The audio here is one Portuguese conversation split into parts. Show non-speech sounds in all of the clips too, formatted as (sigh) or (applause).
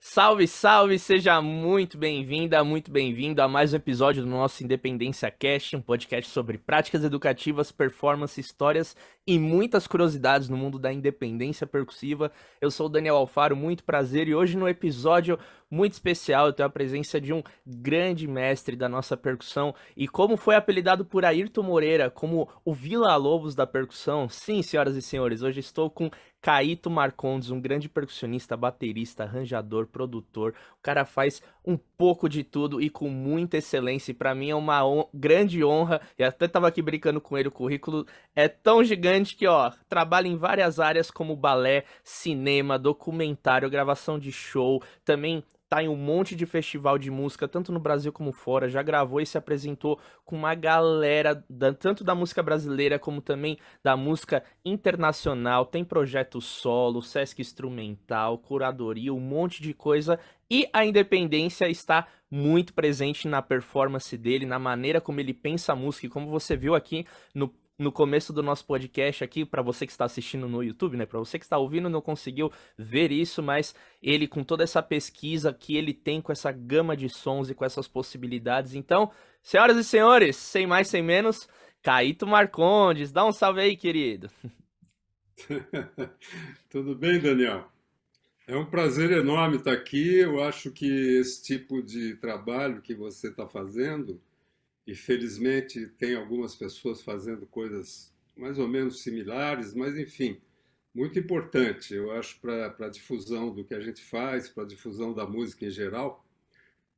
Salve, salve, seja muito bem-vinda, muito bem-vindo a mais um episódio do nosso Independência Cast, um podcast sobre práticas educativas, performance, histórias e muitas curiosidades no mundo da independência percussiva. Eu sou o Daniel Alfaro, muito prazer e hoje no episódio muito especial. Eu tenho a presença de um grande mestre da nossa percussão e como foi apelidado por Ayrton Moreira como o Vila Lobos da percussão. Sim, senhoras e senhores, hoje estou com Caíto Marcondes, um grande percussionista, baterista, arranjador, produtor. O cara faz um pouco de tudo e com muita excelência. E para mim é uma on grande honra. E até tava aqui brincando com ele, o currículo é tão gigante que, ó, trabalha em várias áreas como balé, cinema, documentário, gravação de show, também tá em um monte de festival de música, tanto no Brasil como fora, já gravou e se apresentou com uma galera, da, tanto da música brasileira como também da música internacional, tem projeto solo, Sesc instrumental, curadoria, um monte de coisa, e a independência está muito presente na performance dele, na maneira como ele pensa a música, e como você viu aqui no no começo do nosso podcast aqui, para você que está assistindo no YouTube, né? Para você que está ouvindo, não conseguiu ver isso, mas ele com toda essa pesquisa que ele tem com essa gama de sons e com essas possibilidades. Então, senhoras e senhores, sem mais sem menos, Caíto Marcondes, dá um salve aí, querido. (laughs) Tudo bem, Daniel? É um prazer enorme estar aqui. Eu acho que esse tipo de trabalho que você está fazendo e felizmente tem algumas pessoas fazendo coisas mais ou menos similares, mas enfim, muito importante, eu acho, para a difusão do que a gente faz, para a difusão da música em geral.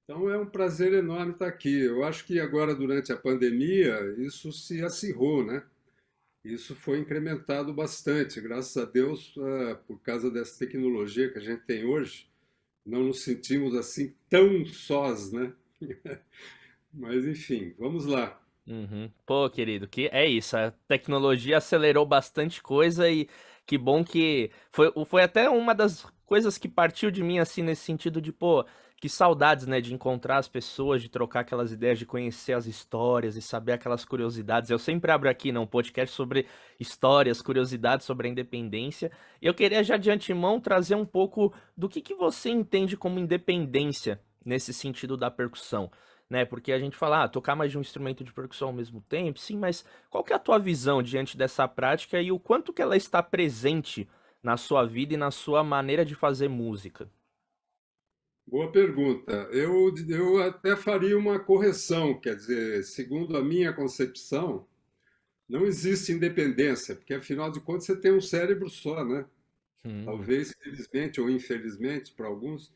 Então é um prazer enorme estar aqui. Eu acho que agora, durante a pandemia, isso se acirrou, né? Isso foi incrementado bastante, graças a Deus, ah, por causa dessa tecnologia que a gente tem hoje, não nos sentimos assim tão sós, né? (laughs) Mas enfim, vamos lá. Uhum. Pô, querido, que é isso. A tecnologia acelerou bastante coisa e que bom que foi, foi até uma das coisas que partiu de mim assim nesse sentido de pô, que saudades, né, de encontrar as pessoas, de trocar aquelas ideias, de conhecer as histórias e saber aquelas curiosidades. Eu sempre abro aqui não né, um podcast sobre histórias, curiosidades sobre a independência. Eu queria já de antemão trazer um pouco do que que você entende como independência nesse sentido da percussão né? Porque a gente fala, ah, tocar mais de um instrumento de percussão ao mesmo tempo, sim, mas qual que é a tua visão diante dessa prática e o quanto que ela está presente na sua vida e na sua maneira de fazer música? Boa pergunta. Eu, eu até faria uma correção, quer dizer, segundo a minha concepção, não existe independência, porque afinal de contas você tem um cérebro só, né? Hum. Talvez, felizmente ou infelizmente para alguns,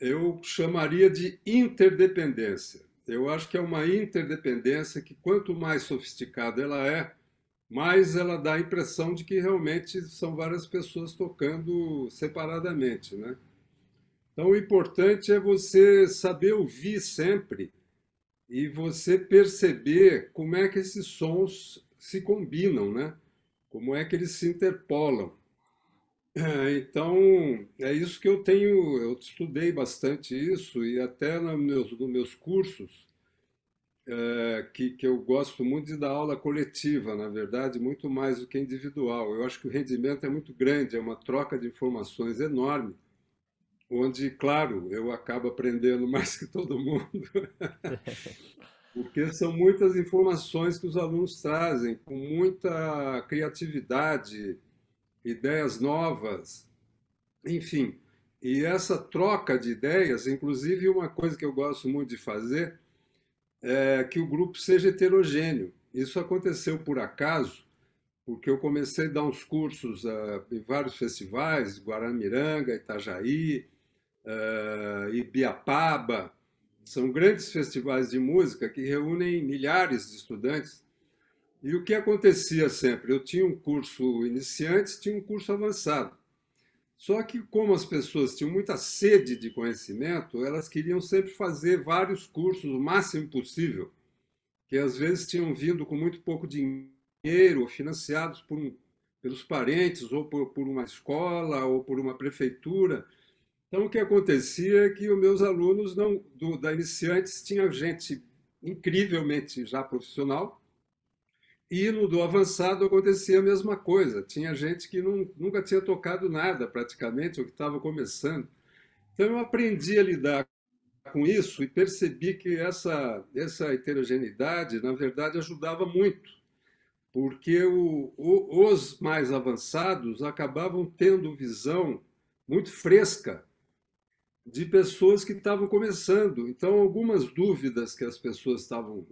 eu chamaria de interdependência. Eu acho que é uma interdependência que, quanto mais sofisticada ela é, mais ela dá a impressão de que realmente são várias pessoas tocando separadamente. Né? Então, o importante é você saber ouvir sempre e você perceber como é que esses sons se combinam, né? como é que eles se interpolam. É, então, é isso que eu tenho, eu estudei bastante isso e até nos meus, nos meus cursos, é, que, que eu gosto muito de dar aula coletiva, na verdade, muito mais do que individual. Eu acho que o rendimento é muito grande, é uma troca de informações enorme, onde, claro, eu acabo aprendendo (laughs) mais que todo mundo, (laughs) porque são muitas informações que os alunos trazem, com muita criatividade, ideias novas, enfim. E essa troca de ideias, inclusive uma coisa que eu gosto muito de fazer, é que o grupo seja heterogêneo. Isso aconteceu por acaso, porque eu comecei a dar uns cursos uh, em vários festivais, Guaramiranga, Itajaí, uh, Ibiapaba. São grandes festivais de música que reúnem milhares de estudantes e o que acontecia sempre? Eu tinha um curso iniciante, tinha um curso avançado. Só que, como as pessoas tinham muita sede de conhecimento, elas queriam sempre fazer vários cursos, o máximo possível, que às vezes tinham vindo com muito pouco dinheiro, financiados por um, pelos parentes, ou por, por uma escola, ou por uma prefeitura. Então, o que acontecia é que os meus alunos não, do, da iniciantes tinham gente incrivelmente já profissional, e no do avançado acontecia a mesma coisa. Tinha gente que não, nunca tinha tocado nada, praticamente, ou que estava começando. Então eu aprendi a lidar com isso e percebi que essa, essa heterogeneidade, na verdade, ajudava muito, porque o, o, os mais avançados acabavam tendo visão muito fresca de pessoas que estavam começando. Então, algumas dúvidas que as pessoas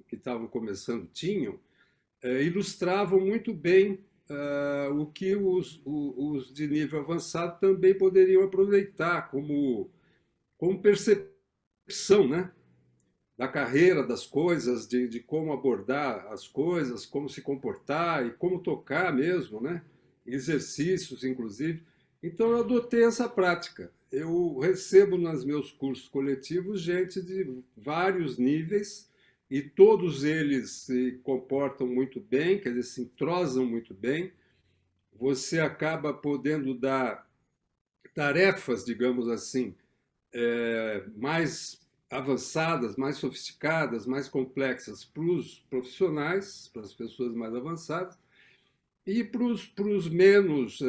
que estavam começando tinham, eh, ilustravam muito bem uh, o que os, os, os, de nível avançado também poderiam aproveitar como, como percepção né? da carreira, das coisas, de, de como abordar as coisas, como se comportar e como tocar mesmo, né? exercícios, inclusive. Então, eu adotei essa prática. Eu recebo nos meus cursos coletivos gente de vários níveis e todos eles se comportam muito bem, quer dizer, se entrosam muito bem, você acaba podendo dar tarefas, digamos assim, é, mais avançadas, mais sofisticadas, mais complexas para os profissionais, para as pessoas mais avançadas, e para os menos, é, é,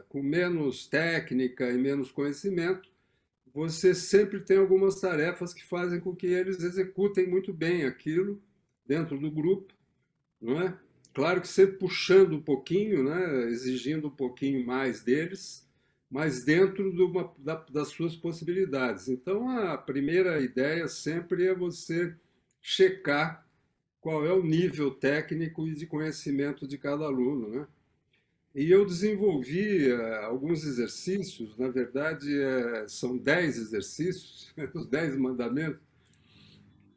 é, com menos técnica e menos conhecimento, você sempre tem algumas tarefas que fazem com que eles executem muito bem aquilo dentro do grupo, não é? Claro que sempre puxando um pouquinho, né? exigindo um pouquinho mais deles, mas dentro de uma, da, das suas possibilidades. Então, a primeira ideia sempre é você checar qual é o nível técnico e de conhecimento de cada aluno, né? E eu desenvolvi eh, alguns exercícios, na verdade eh, são dez exercícios, (laughs) os dez mandamentos,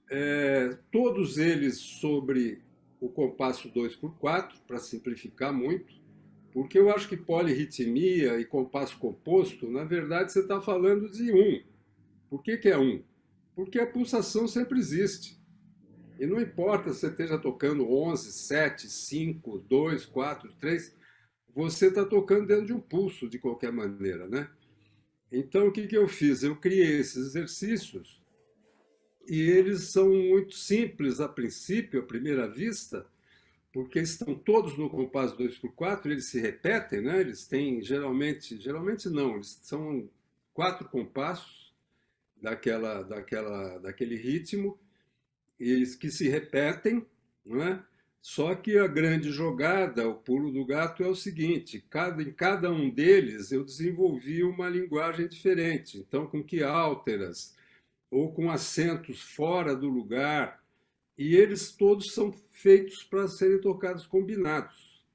uh, todos eles sobre o compasso 2x4, para simplificar muito, porque eu acho que polirritmia e compasso composto, na verdade você está falando de um. Por que, que é um? Porque a pulsação sempre existe. E não importa se você esteja tocando 11, 7, 5, 2, 4, 3 você está tocando dentro de um pulso, de qualquer maneira, né? Então, o que, que eu fiz? Eu criei esses exercícios e eles são muito simples a princípio, à primeira vista, porque estão todos no compasso 2 por 4, eles se repetem, né? Eles têm geralmente, geralmente não, eles são quatro compassos daquela, daquela, daquele ritmo, eles que se repetem, não é? Só que a grande jogada, o pulo do gato, é o seguinte: cada, em cada um deles eu desenvolvi uma linguagem diferente. Então, com que alteras ou com acentos fora do lugar, e eles todos são feitos para serem tocados combinados.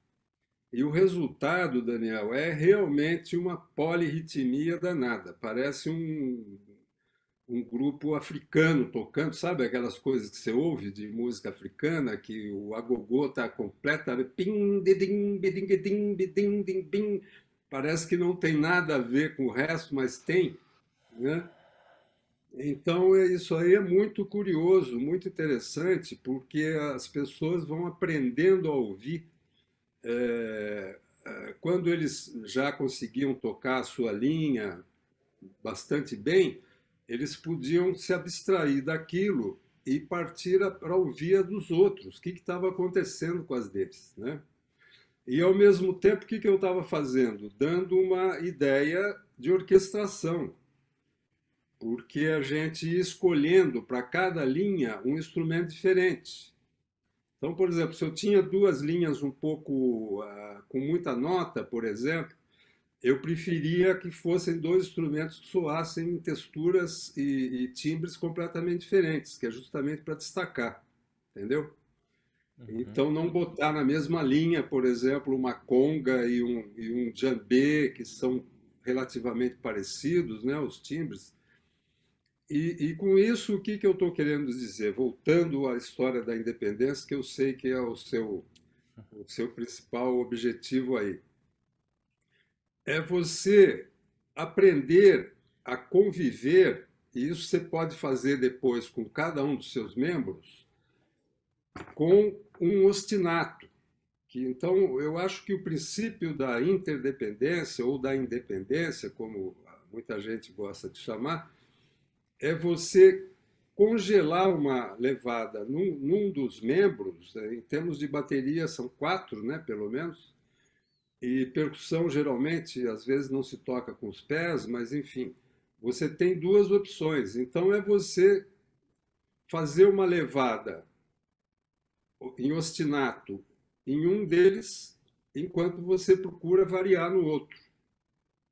E o resultado, Daniel, é realmente uma polirritmia danada. Parece um um grupo africano tocando, sabe aquelas coisas que você ouve de música africana, que o agogô está completamente. Parece que não tem nada a ver com o resto, mas tem. Né? Então, é isso aí é muito curioso, muito interessante, porque as pessoas vão aprendendo a ouvir. É, quando eles já conseguiam tocar a sua linha bastante bem, eles podiam se abstrair daquilo e partir para ouvir a dos outros, o que estava acontecendo com as deles. Né? E, ao mesmo tempo, o que, que eu estava fazendo? Dando uma ideia de orquestração, porque a gente ia escolhendo para cada linha um instrumento diferente. Então, por exemplo, se eu tinha duas linhas um pouco uh, com muita nota, por exemplo, eu preferia que fossem dois instrumentos que soassem texturas e, e timbres completamente diferentes, que é justamente para destacar, entendeu? Uhum. Então, não botar na mesma linha, por exemplo, uma conga e um, e um djambê, que são relativamente parecidos, né, os timbres. E, e com isso, o que, que eu estou querendo dizer? Voltando à história da independência, que eu sei que é o seu, o seu principal objetivo aí é você aprender a conviver, e isso você pode fazer depois com cada um dos seus membros, com um ostinato. Que, então, eu acho que o princípio da interdependência ou da independência, como muita gente gosta de chamar, é você congelar uma levada num, num dos membros, né, em termos de bateria são quatro, né, pelo menos, e percussão geralmente, às vezes, não se toca com os pés, mas enfim, você tem duas opções. Então é você fazer uma levada em ostinato em um deles, enquanto você procura variar no outro.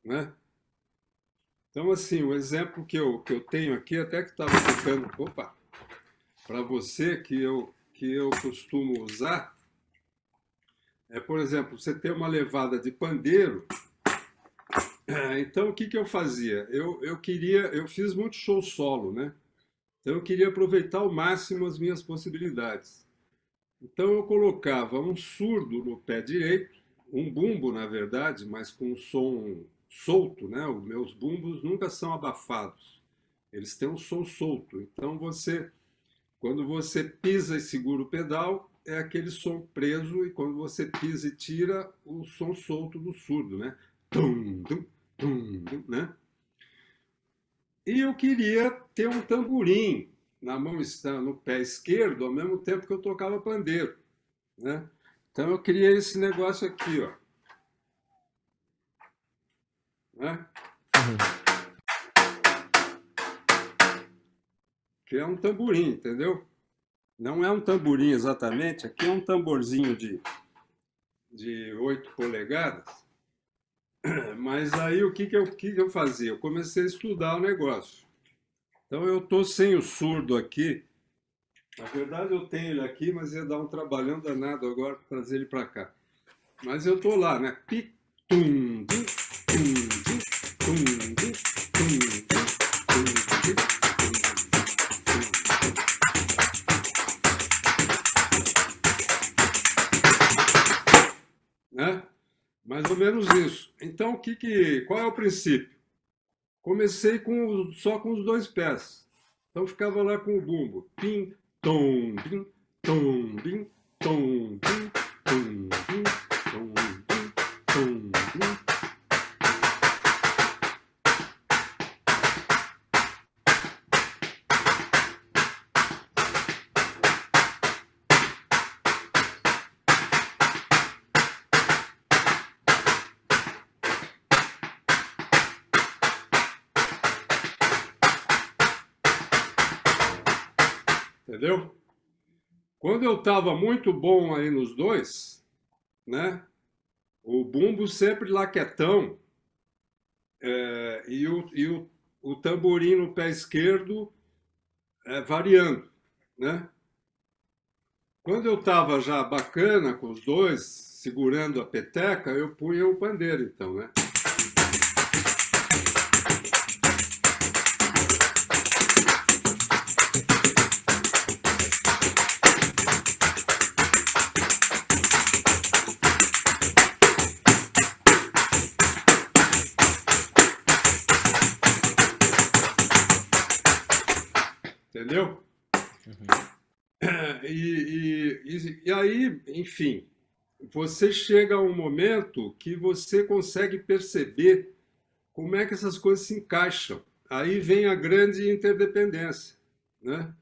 Né? Então, assim, o exemplo que eu, que eu tenho aqui, até que estava ficando, opa, para você, que eu, que eu costumo usar, é, por exemplo, você tem uma levada de pandeiro. É, então, o que, que eu fazia? Eu, eu queria, eu fiz muito show solo, né? Então, eu queria aproveitar ao máximo as minhas possibilidades. Então, eu colocava um surdo no pé direito, um bumbo, na verdade, mas com um som solto, né? Os meus bumbos nunca são abafados, eles têm um som solto. Então, você, quando você pisa e segura o pedal, é aquele som preso e quando você pisa e tira o som solto do surdo, né? Tum, tum, tum, tum, né? E eu queria ter um tamborim na mão no pé esquerdo, ao mesmo tempo que eu tocava pandeiro, né? Então eu criei esse negócio aqui, ó. Né? Uhum. Que é um tamborim, entendeu? Não é um tamborim exatamente, aqui é um tamborzinho de, de 8 polegadas. Mas aí o que, que, eu, que, que eu fazia? Eu comecei a estudar o negócio. Então eu estou sem o surdo aqui. Na verdade eu tenho ele aqui, mas ia dar um trabalhão danado agora para trazer ele para cá. Mas eu estou lá, né? Pitum, pitum. que, que qual é o princípio? Comecei com só com os dois pés. Então ficava lá com o bumbo. Pim, tom, pim, tom, pim, tom, pim. Quando eu estava muito bom aí nos dois, né? O bumbo sempre laquetão é, e, o, e o, o tamborim no pé esquerdo é, variando, né? Quando eu estava já bacana com os dois, segurando a peteca, eu punha o pandeiro, então, né? E aí, enfim, você chega a um momento que você consegue perceber como é que essas coisas se encaixam. Aí vem a grande interdependência, né?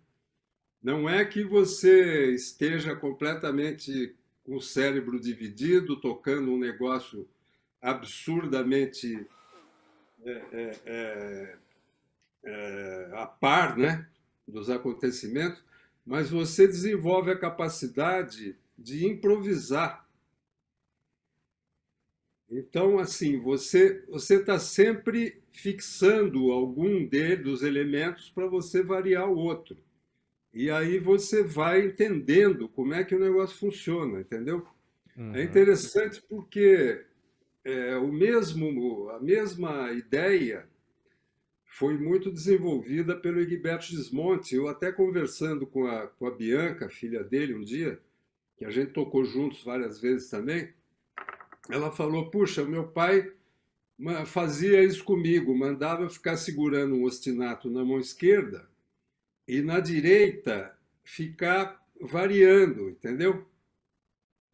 Não é que você esteja completamente com o cérebro dividido, tocando um negócio absurdamente é, é, é, é a par né, dos acontecimentos, mas você desenvolve a capacidade de improvisar. Então, assim, você você está sempre fixando algum de, dos elementos para você variar o outro. E aí você vai entendendo como é que o negócio funciona, entendeu? É uhum. É interessante porque é, o mesmo a mesma ideia foi muito desenvolvida pelo Egberto Desmonte. Eu até conversando com a, com a Bianca, filha dele, um dia, que a gente tocou juntos várias vezes também, ela falou, puxa, meu pai fazia isso comigo, mandava ficar segurando um ostinato na mão esquerda e na direita ficar variando, entendeu?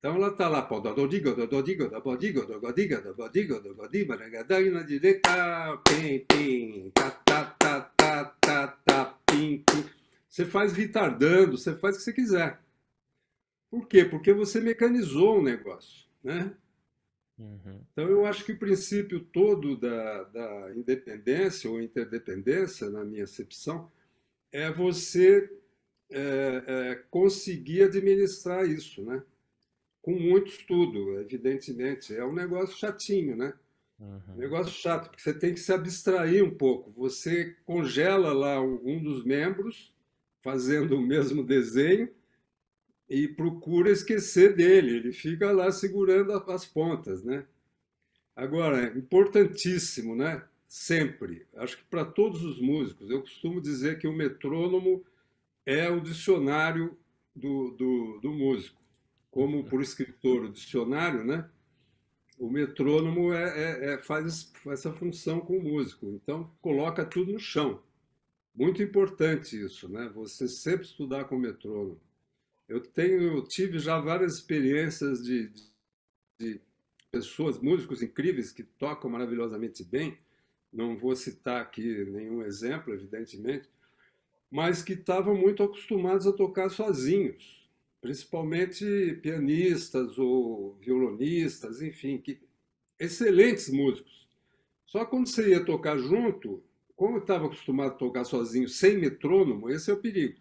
Então ela está lá, pododigo, dododigo, dabodigo, dogodiga, dabodigo, dogodiba, nagadai na direita, pim, pim, ta, ta, ta, ta, ta, ta, pim, pim. Você faz retardando, você faz o que você quiser. Por quê? Porque você mecanizou o negócio, né? Uhum. Então eu acho que o princípio todo da, da independência ou interdependência, na minha acepção, é você é, é, conseguir administrar isso, né? com muito estudo, evidentemente. É um negócio chatinho, né? Uhum. Negócio chato, porque você tem que se abstrair um pouco. Você congela lá um dos membros, fazendo o mesmo desenho, e procura esquecer dele. Ele fica lá segurando as pontas, né? Agora, importantíssimo, né? Sempre. Acho que para todos os músicos. Eu costumo dizer que o metrônomo é o dicionário do, do, do músico como por escritor o dicionário, né? O metrônomo é, é, é faz essa função com o músico, então coloca tudo no chão. Muito importante isso, né? Você sempre estudar com o metrônomo. Eu tenho, eu tive já várias experiências de, de pessoas, músicos incríveis que tocam maravilhosamente bem. Não vou citar aqui nenhum exemplo, evidentemente, mas que estavam muito acostumados a tocar sozinhos principalmente pianistas ou violonistas, enfim, que, excelentes músicos. Só quando você ia tocar junto, como eu estava acostumado a tocar sozinho, sem metrônomo, esse é o perigo.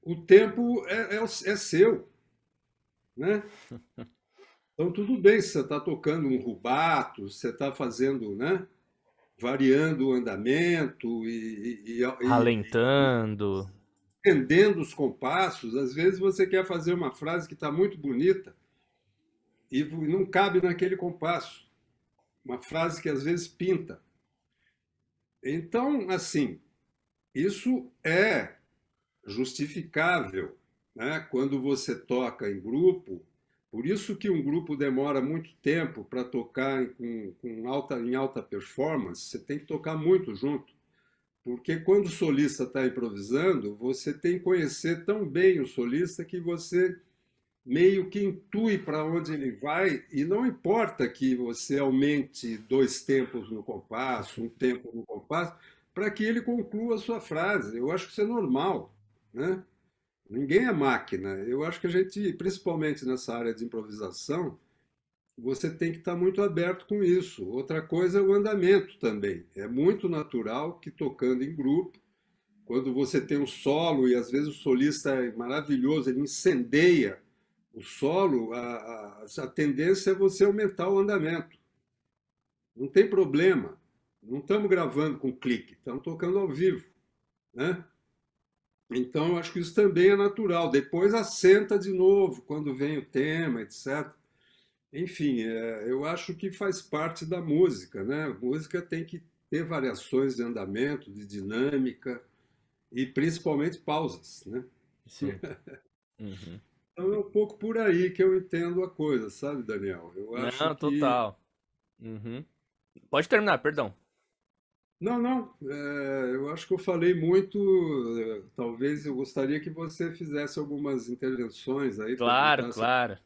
O tempo é, é, é seu, né? (laughs) Então tudo bem se você está tocando um rubato, você está fazendo, né? Variando o andamento e... e, e Alentando. E, entendendo os compassos. Às vezes você quer fazer uma frase que está muito bonita e não cabe naquele compasso. Uma frase que às vezes pinta. Então, assim, isso é justificável né? quando você toca em grupo. Por isso que um grupo demora muito tempo para tocar em, com, com alta, em alta performance, você tem que tocar muito junto. Porque quando o solista está improvisando, você tem que conhecer tão bem o solista que você meio que intui para onde ele vai e não importa que você aumente dois tempos no compasso, um tempo no compasso, para que ele conclua a sua frase. Eu acho que isso é normal, né? Ninguém é máquina. Eu acho que a gente, principalmente nessa área de improvisação, você tem que estar muito aberto com isso. Outra coisa é o andamento também. É muito natural que tocando em grupo, quando você tem um solo e às vezes o solista é maravilhoso, ele incendeia o solo, a, a, a tendência é você aumentar o andamento. Não tem problema. Não estamos gravando com clique, estamos tocando ao vivo. Né? Então, eu acho que isso também é natural. Depois assenta de novo quando vem o tema, etc. Enfim, é, eu acho que faz parte da música, né? A música tem que ter variações de andamento, de dinâmica e principalmente pausas, né? Sim. (laughs) Uhum. Então é um pouco por aí que eu entendo a coisa, sabe, Daniel? Eu acho não, total. Que... Uhum. Pode terminar, perdão. Não, não. É, eu acho que eu falei muito. É, talvez eu gostaria que você fizesse algumas intervenções aí. Claro, claro.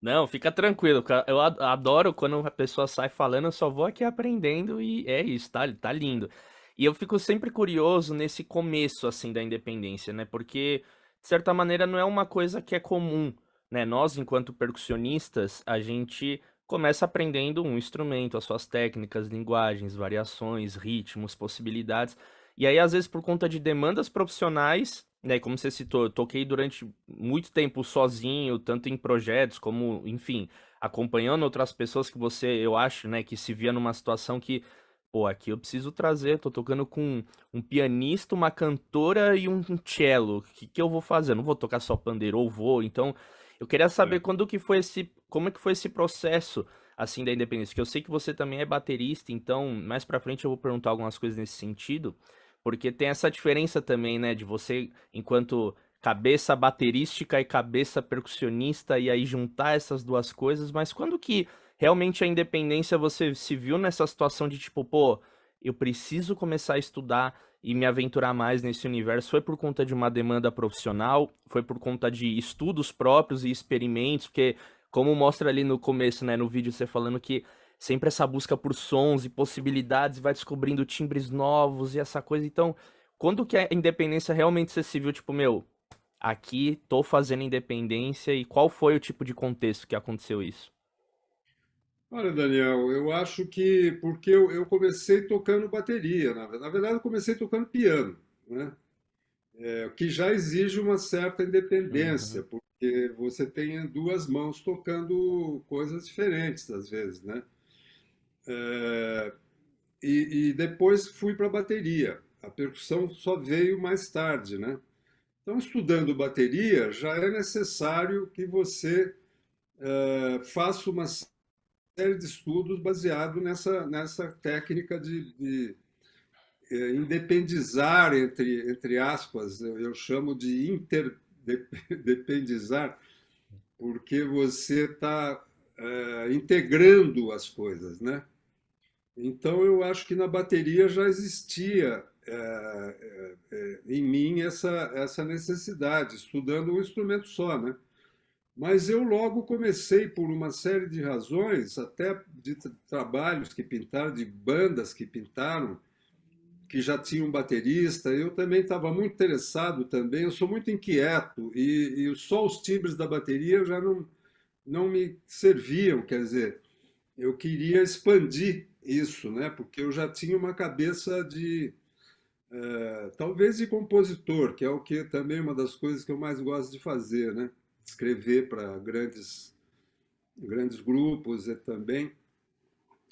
Não, fica tranquilo. Eu adoro quando a pessoa sai falando, eu só vou aqui aprendendo e é isso, tá, tá lindo. E eu fico sempre curioso nesse começo, assim, da independência, né? Porque, de certa maneira, não é uma coisa que é comum, né? Nós, enquanto percussionistas, a gente começa aprendendo um instrumento, as suas técnicas, linguagens, variações, ritmos, possibilidades. E aí, às vezes, por conta de demandas profissionais, né, como você citou, eu toquei durante muito tempo sozinho, tanto em projetos como, enfim, acompanhando outras pessoas que você, eu acho, né, que se via numa situação que, pô, aqui eu preciso trazer, tô tocando com um pianista, uma cantora e um cello. O que, que eu vou fazer? Eu não vou tocar só pandeiro, ou vou. Então, eu queria saber é. quando que foi esse, como é que foi esse processo assim da independência, que eu sei que você também é baterista, então mais para frente eu vou perguntar algumas coisas nesse sentido. Porque tem essa diferença também, né? De você, enquanto cabeça baterística e cabeça percussionista, e aí juntar essas duas coisas. Mas quando que realmente a independência você se viu nessa situação de tipo, pô, eu preciso começar a estudar e me aventurar mais nesse universo? Foi por conta de uma demanda profissional? Foi por conta de estudos próprios e experimentos? Porque, como mostra ali no começo, né, no vídeo, você falando que sempre essa busca por sons e possibilidades, vai descobrindo timbres novos e essa coisa. Então, quando que a independência é realmente se viu, tipo, meu, aqui tô fazendo independência e qual foi o tipo de contexto que aconteceu isso? Olha, Daniel, eu acho que porque eu, eu comecei tocando bateria, na, na, verdade eu comecei tocando piano, né? É, que já exige uma certa independência, uhum. porque você tem duas mãos tocando coisas diferentes às vezes, né? É, e, e, depois fui para a bateria. A percussão só veio mais tarde, né? Então, estudando bateria, já é necessário que você é, faça uma série de estudos baseado nessa, nessa técnica de, de é, independizar, entre, entre aspas, eu, eu chamo de interdependizar, porque você está é, integrando as coisas, né? Então eu acho que na bateria já existia é, é, é, em mim essa, essa necessidade, estudando um instrumento só, né? Mas eu logo comecei, por uma série de razões, até de trabalhos que pintaram, de bandas que pintaram, que já tinham baterista. Eu também estava muito interessado também, eu sou muito inquieto, e, e só os timbres da bateria já não, não me serviam, quer dizer, eu queria expandir isso, né? Porque eu já tinha uma cabeça de é, talvez de compositor, que é o que também é uma das coisas que eu mais gosto de fazer, né? Escrever para grandes grandes grupos e também.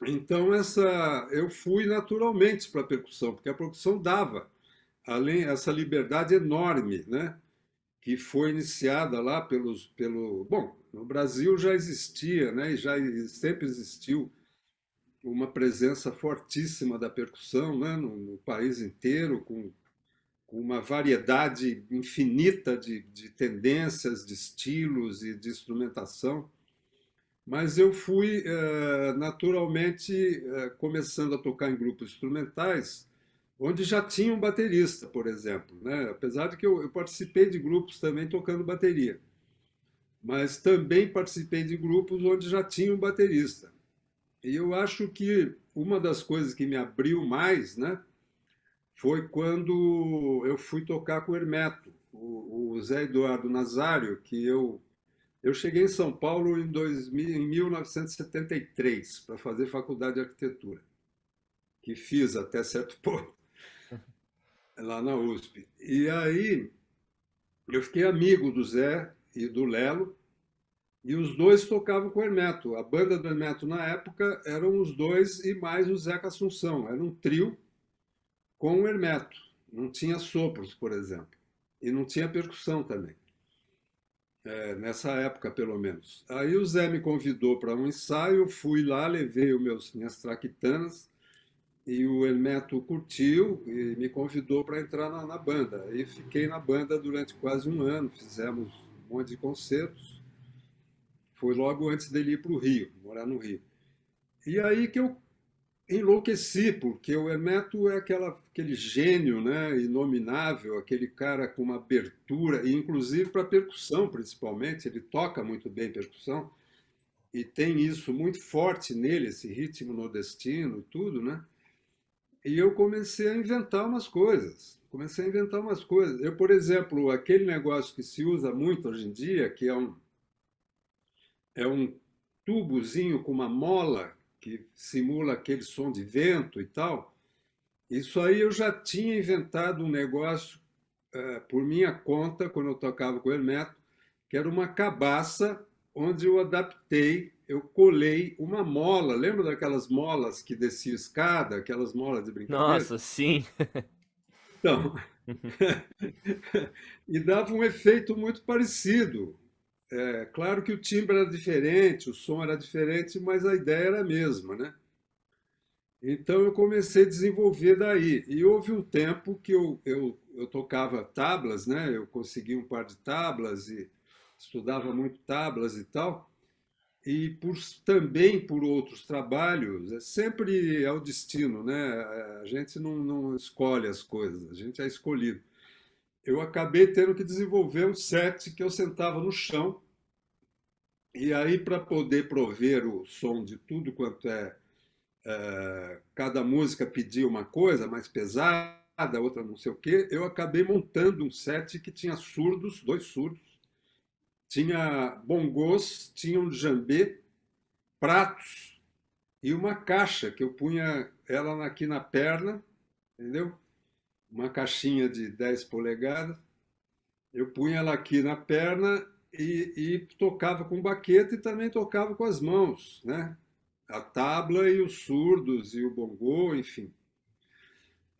Então essa eu fui naturalmente para a percussão, porque a percussão dava além essa liberdade enorme, né? Que foi iniciada lá pelos pelo bom no Brasil já existia, né? E já sempre existiu uma presença fortíssima da percussão né, no, no país inteiro, com, com, uma variedade infinita de, de tendências, de estilos e de instrumentação. Mas eu fui eh, naturalmente eh, começando a tocar em grupos instrumentais, onde já tinha um baterista, por exemplo. Né? Apesar de que eu, eu participei de grupos também tocando bateria, mas também participei de grupos onde já tinha um baterista eu acho que uma das coisas que me abriu mais, né, foi quando eu fui tocar com o Hermeto, o, o Zé Eduardo Nazário, que eu eu cheguei em São Paulo em, 2000, em 1973 para fazer faculdade de arquitetura, que fiz até certo (laughs) ponto lá na USP. E aí eu fiquei amigo do Zé e do Lelo e os dois tocavam com o Hermeto. A banda do Hermeto na época eram os dois e mais o Zeca Assunção. Era um trio com o Hermeto. Não tinha sopros, por exemplo. E não tinha percussão também. É, nessa época, pelo menos. Aí o Zé me convidou para um ensaio, fui lá, levei o meus, minhas traquitanas e o Hermeto curtiu e me convidou para entrar na, na banda. E fiquei na banda durante quase um ano, fizemos um monte de concertos foi logo antes dele ir para o Rio, morar no Rio. E aí que eu enlouqueci, porque o Hermeto é aquela, aquele gênio né, inominável, aquele cara com uma abertura, e inclusive para percussão, principalmente, ele toca muito bem percussão, e tem isso muito forte nele, esse ritmo nordestino e tudo, né? E eu comecei a inventar umas coisas, comecei a inventar umas coisas. Eu, por exemplo, aquele negócio que se usa muito hoje em dia, que é um, é um tubozinho com uma mola que simula aquele som de vento e tal. Isso aí eu já tinha inventado um negócio é, por minha conta, quando eu tocava com o Hermeto, que era uma cabaça onde eu adaptei, eu colei uma mola. Lembra daquelas molas que descia escada, aquelas molas de brincadeira? Nossa, sim! então, (laughs) e dava um efeito muito parecido. É, claro que o timbre era diferente, o som era diferente, mas a ideia era a mesma, né? Então eu comecei a desenvolver daí. E houve um tempo que eu, eu, eu tocava tablas, né? Eu consegui um par de tablas e estudava muito tablas e tal. E por, também por outros trabalhos, é sempre é o destino, né? É, a gente não, não escolhe as coisas, a gente é escolhido eu acabei tendo que desenvolver um set que eu sentava no chão e aí, para poder prover o som de tudo quanto é, é, Cada música pedia uma coisa mais pesada, outra não sei o quê. Eu acabei montando um set que tinha surdos, dois surdos, tinha bongos, tinha um jambê, pratos e uma caixa que eu punha ela aqui na perna, entendeu? Uma caixinha de 10 polegadas. Eu punha ela aqui na perna e, e, tocava com baqueta e também tocava com as mãos, né? A tabla e os surdos e o bongô, enfim.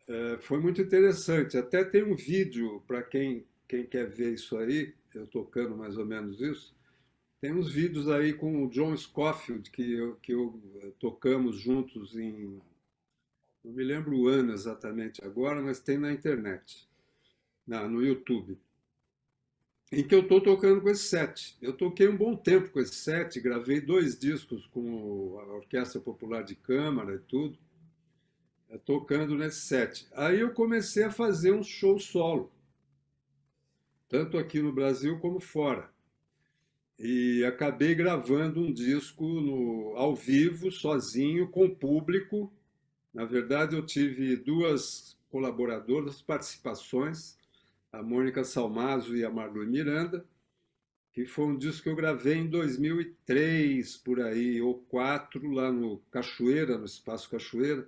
É, foi muito interessante. Até tem um vídeo para quem, quem quer ver isso aí, eu tocando mais ou menos isso. Tem uns vídeos aí com o John Scofield que eu, que eu eh, tocamos juntos em. Não me lembro o ano exatamente agora, mas tem na internet, na, no YouTube em que eu estou tocando com esse set. Eu toquei um bom tempo com esse set, gravei dois discos com a Orquestra Popular de Câmara e tudo, é, tocando nesse set. Aí eu comecei a fazer um show solo, tanto aqui no Brasil como fora. E acabei gravando um disco no, ao vivo, sozinho, com público. Na verdade, eu tive duas colaboradoras, participações a Mônica Salmazo e a Marlon Miranda, que foi um disco que eu gravei em 2003, por aí, ou quatro, lá no Cachoeira, no Espaço Cachoeira,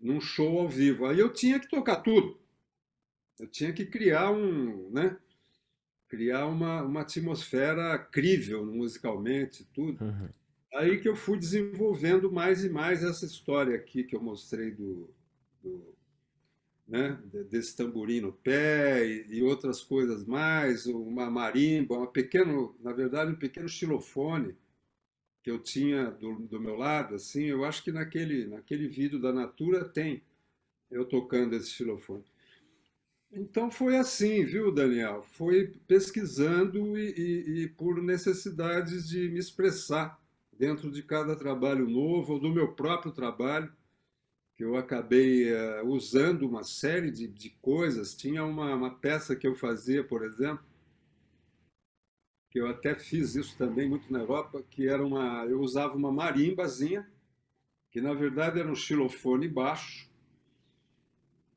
num show ao vivo. Aí eu tinha que tocar tudo. Eu tinha que criar um, né? Criar uma, uma atmosfera crível musicalmente, tudo. Uhum. Aí que eu fui desenvolvendo mais e mais essa história aqui que eu mostrei do, do né? desse tamborim no pé e, e, outras coisas mais, uma marimba, uma pequeno, na verdade, um pequeno xilofone que eu tinha do, do meu lado, assim, eu acho que naquele, naquele vídeo da Natura tem eu tocando esse xilofone. Então foi assim, viu, Daniel? Foi pesquisando e, e, e por necessidades de me expressar dentro de cada trabalho novo ou do meu próprio trabalho que eu acabei uh, usando uma série de, de coisas. Tinha uma, uma peça que eu fazia, por exemplo, que eu até fiz isso também muito na Europa, que era uma, eu usava uma marimbazinha, que na verdade era um xilofone baixo,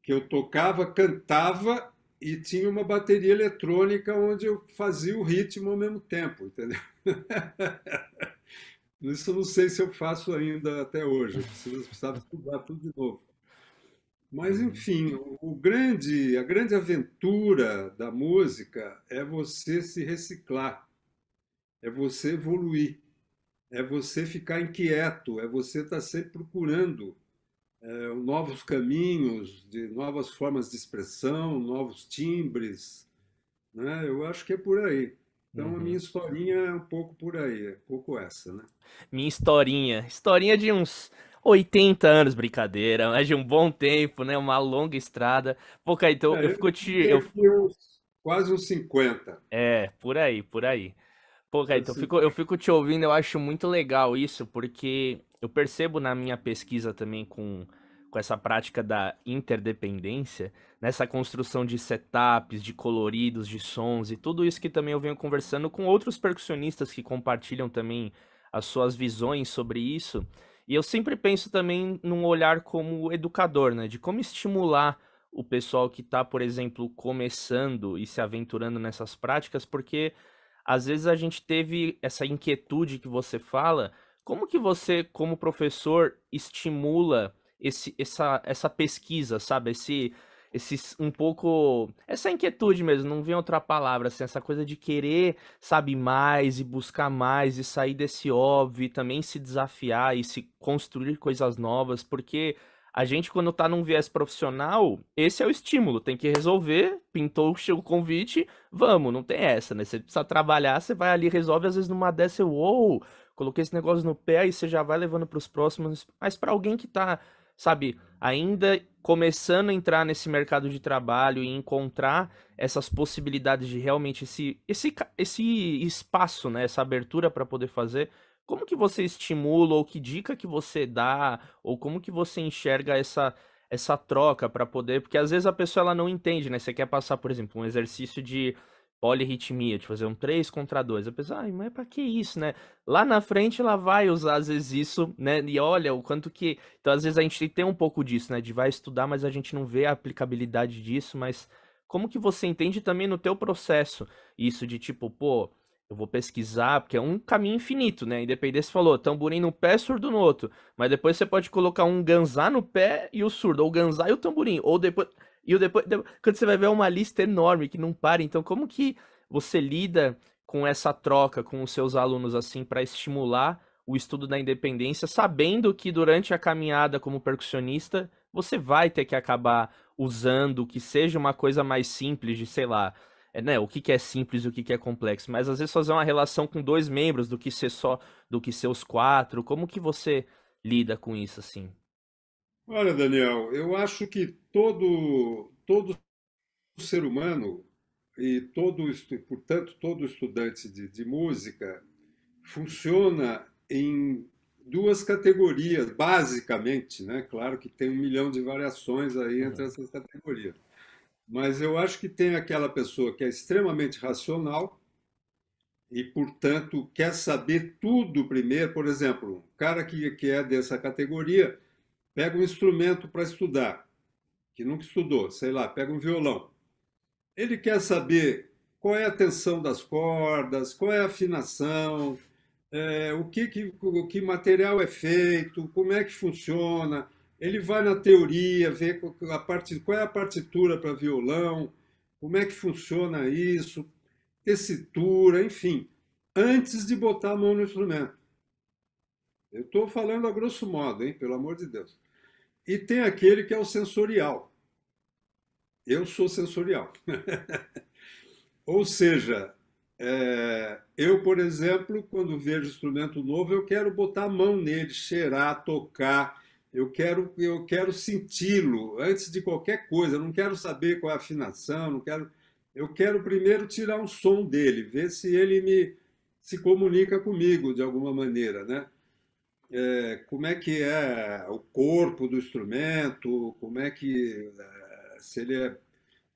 que eu tocava, cantava e tinha uma bateria eletrônica onde eu fazia o ritmo ao mesmo tempo, entendeu? (laughs) Isso eu não sei se eu faço ainda até hoje, eu precisava estudar tudo de novo. Mas, uhum. enfim, o grande, a grande aventura da música é você se reciclar, é você evoluir, é você ficar inquieto, é você estar tá sempre procurando é, novos caminhos, de novas formas de expressão, novos timbres. Né? Eu acho que é por aí. Então uhum. a minha uhum. historinha é um pouco por aí, é um pouco essa, né? Minha historinha, historinha de uns 80 anos, brincadeira, mas de um bom tempo, né? Uma longa estrada. Pô, Caetano, é, eu, eu fico te. Eu... Uns, quase uns 50. É, por aí, por aí. Pô, Caetano, eu fico, eu fico te ouvindo, eu acho muito legal isso, porque eu percebo na minha pesquisa também com com essa prática da interdependência, nessa né, construção de setups, de coloridos, de sons e tudo isso que também eu venho conversando com outros percussionistas que compartilham também as suas visões sobre isso. E eu sempre penso também num olhar como educador, né, de como estimular o pessoal que está, por exemplo, começando e se aventurando nessas práticas, porque às vezes a gente teve essa inquietude que você fala. Como que você, como professor, estimula esse, essa, essa pesquisa, sabe? Esse, esse um pouco essa inquietude mesmo, não vem outra palavra, assim, essa coisa de querer, sabe, mais e buscar mais e sair desse óbvio, e também se desafiar e se construir coisas novas, porque a gente quando tá num viés profissional, esse é o estímulo, tem que resolver, pintou, chegou o convite, vamos, não tem essa, né? Você precisa trabalhar, você vai ali, resolve, às vezes numa dessa, uou, coloquei esse negócio no pé e você já vai levando para os próximos, mas para alguém que tá sabe, ainda começando a entrar nesse mercado de trabalho e encontrar essas possibilidades de realmente esse, esse, esse espaço, né, essa abertura para poder fazer, como que você estimula ou que dica que você dá ou como que você enxerga essa essa troca para poder, porque às vezes a pessoa ela não entende, né? Você quer passar, por exemplo, um exercício de polirritmia, de fazer um 3 contra 2. Eu penso, ai, mas pra que isso, né? Lá na frente ela vai usar, às vezes, isso, né? E olha o quanto que. Então, às vezes, a gente tem um pouco disso, né? De vai estudar, mas a gente não vê a aplicabilidade disso, mas como que você entende também no teu processo isso de tipo, pô, eu vou pesquisar, porque é um caminho infinito, né? se falou, tamborim no pé, surdo no outro. Mas depois você pode colocar um ganzá no pé e o surdo, ou ganzá e o tamborim, ou depois e depois, quando você vai ver é uma lista enorme que não para, então como que você lida com essa troca com os seus alunos assim para estimular o estudo da independência, sabendo que durante a caminhada como percussionista, você vai ter que acabar usando que seja uma coisa mais simples de, sei lá, é, né, o que, que é simples e o que, que é complexo, mas às vezes fazer uma relação com dois membros do que ser só, do que ser os quatro, como que você lida com isso assim? Olha, Daniel, eu acho que todo, todo ser humano e todo, portanto, todo estudante de, de música funciona em duas categorias, basicamente, né? Claro que tem um milhão de variações aí uhum. entre essas categorias. Mas eu acho que tem aquela pessoa que é extremamente racional e, portanto, quer saber tudo primeiro. Por exemplo, um cara que, que é dessa categoria, pega um instrumento para estudar, que nunca estudou, sei lá, pega um violão. Ele quer saber qual é a tensão das cordas, qual é a afinação, é, o que, que, o que material é feito, como é que funciona. Ele vai na teoria, vê é a parte, qual é a partitura para violão, como é que funciona isso, tessitura, enfim, antes de botar a mão no instrumento. Eu estou falando a grosso modo, hein? pelo amor de Deus. E tem aquele que é o sensorial. Eu sou sensorial. (laughs) Ou seja, é, eu, por exemplo, quando vejo instrumento novo, eu quero botar a mão nele, cheirar, tocar, eu quero, eu quero senti-lo antes de qualquer coisa, eu não quero saber qual é a afinação, não quero, eu quero primeiro tirar um som dele, ver se ele me se comunica comigo de alguma maneira, né? é, como é que é o corpo do instrumento, como é que é, se ele é,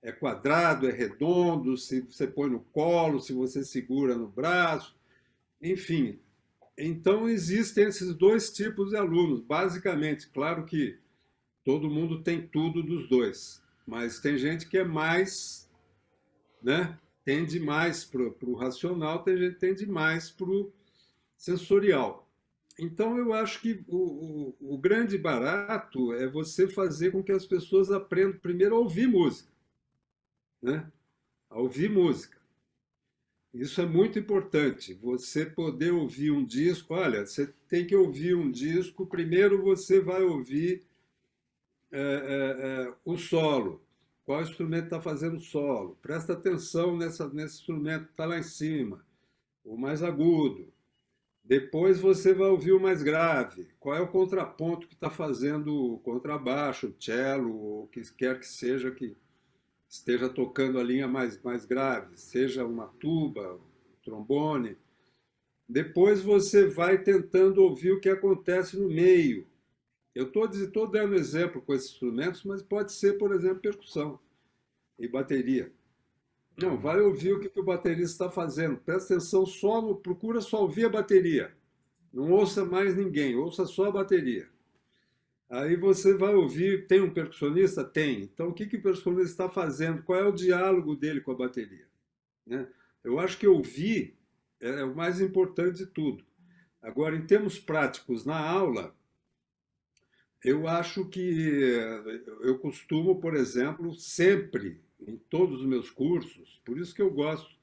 é quadrado, é redondo, se você põe no colo, se você segura no braço, enfim. Então existem esses dois tipos de alunos, basicamente. Claro que todo mundo tem tudo dos dois, mas tem gente que é mais, né? Tende mais para o racional, tem gente que tende mais para o sensorial. Então, eu acho que o, o, o, grande barato é você fazer com que as pessoas aprendam primeiro a ouvir música. Né? A ouvir música. Isso é muito importante. Você poder ouvir um disco. Olha, você tem que ouvir um disco. Primeiro você vai ouvir é, é, é, o solo. Qual instrumento está fazendo solo? Presta atenção nessa, nesse instrumento que está lá em cima, o mais agudo depois você vai ouvir o mais grave. Qual é o contraponto que está fazendo o contrabaixo, o cello, ou o que quer que seja que esteja tocando a linha mais, mais grave, seja uma tuba, um trombone. Depois você vai tentando ouvir o que acontece no meio. Eu estou dando exemplo com esses instrumentos, mas pode ser, por exemplo, percussão e bateria. Não, vai ouvir o que, que o baterista está fazendo. Presta atenção só, no, procura só ouvir a bateria. Não ouça mais ninguém, ouça só a bateria. Aí você vai ouvir, tem um percussionista? Tem. Então o que, que o percussionista está fazendo? Qual é o diálogo dele com a bateria? Né? Eu acho que ouvir é, é o mais importante de tudo. Agora, em termos práticos, na aula, eu acho que eh, eu costumo, por exemplo, sempre em todos os meus cursos, por isso que eu gosto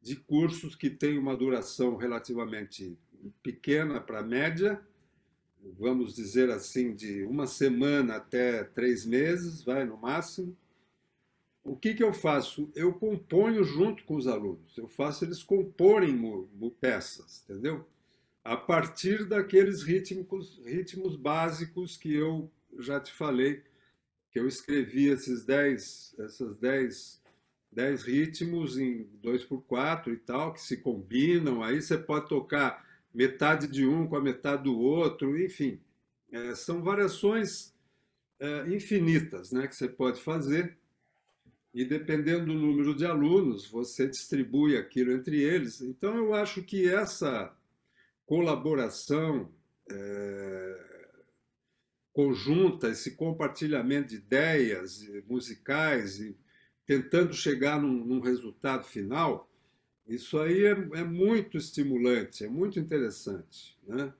de cursos que têm uma duração relativamente pequena para média, vamos dizer assim, de uma semana até três meses, vai no máximo. O que, que eu faço? Eu componho junto com os alunos, eu faço eles comporem peças, entendeu? A partir daqueles ritmos, ritmos básicos que eu já te falei, que eu escrevi esses dez essas dez dez ritmos em 2 por 4 e tal, que se combinam, aí você pode tocar metade de um com a metade do outro, enfim. É, são variações é, infinitas né, que você pode fazer. E dependendo do número de alunos, você distribui aquilo entre eles. Então, eu acho que essa colaboração é, conjunta, esse compartilhamento de ideias musicais e tentando chegar num, num resultado final, isso aí é, é, muito estimulante, é muito interessante, né?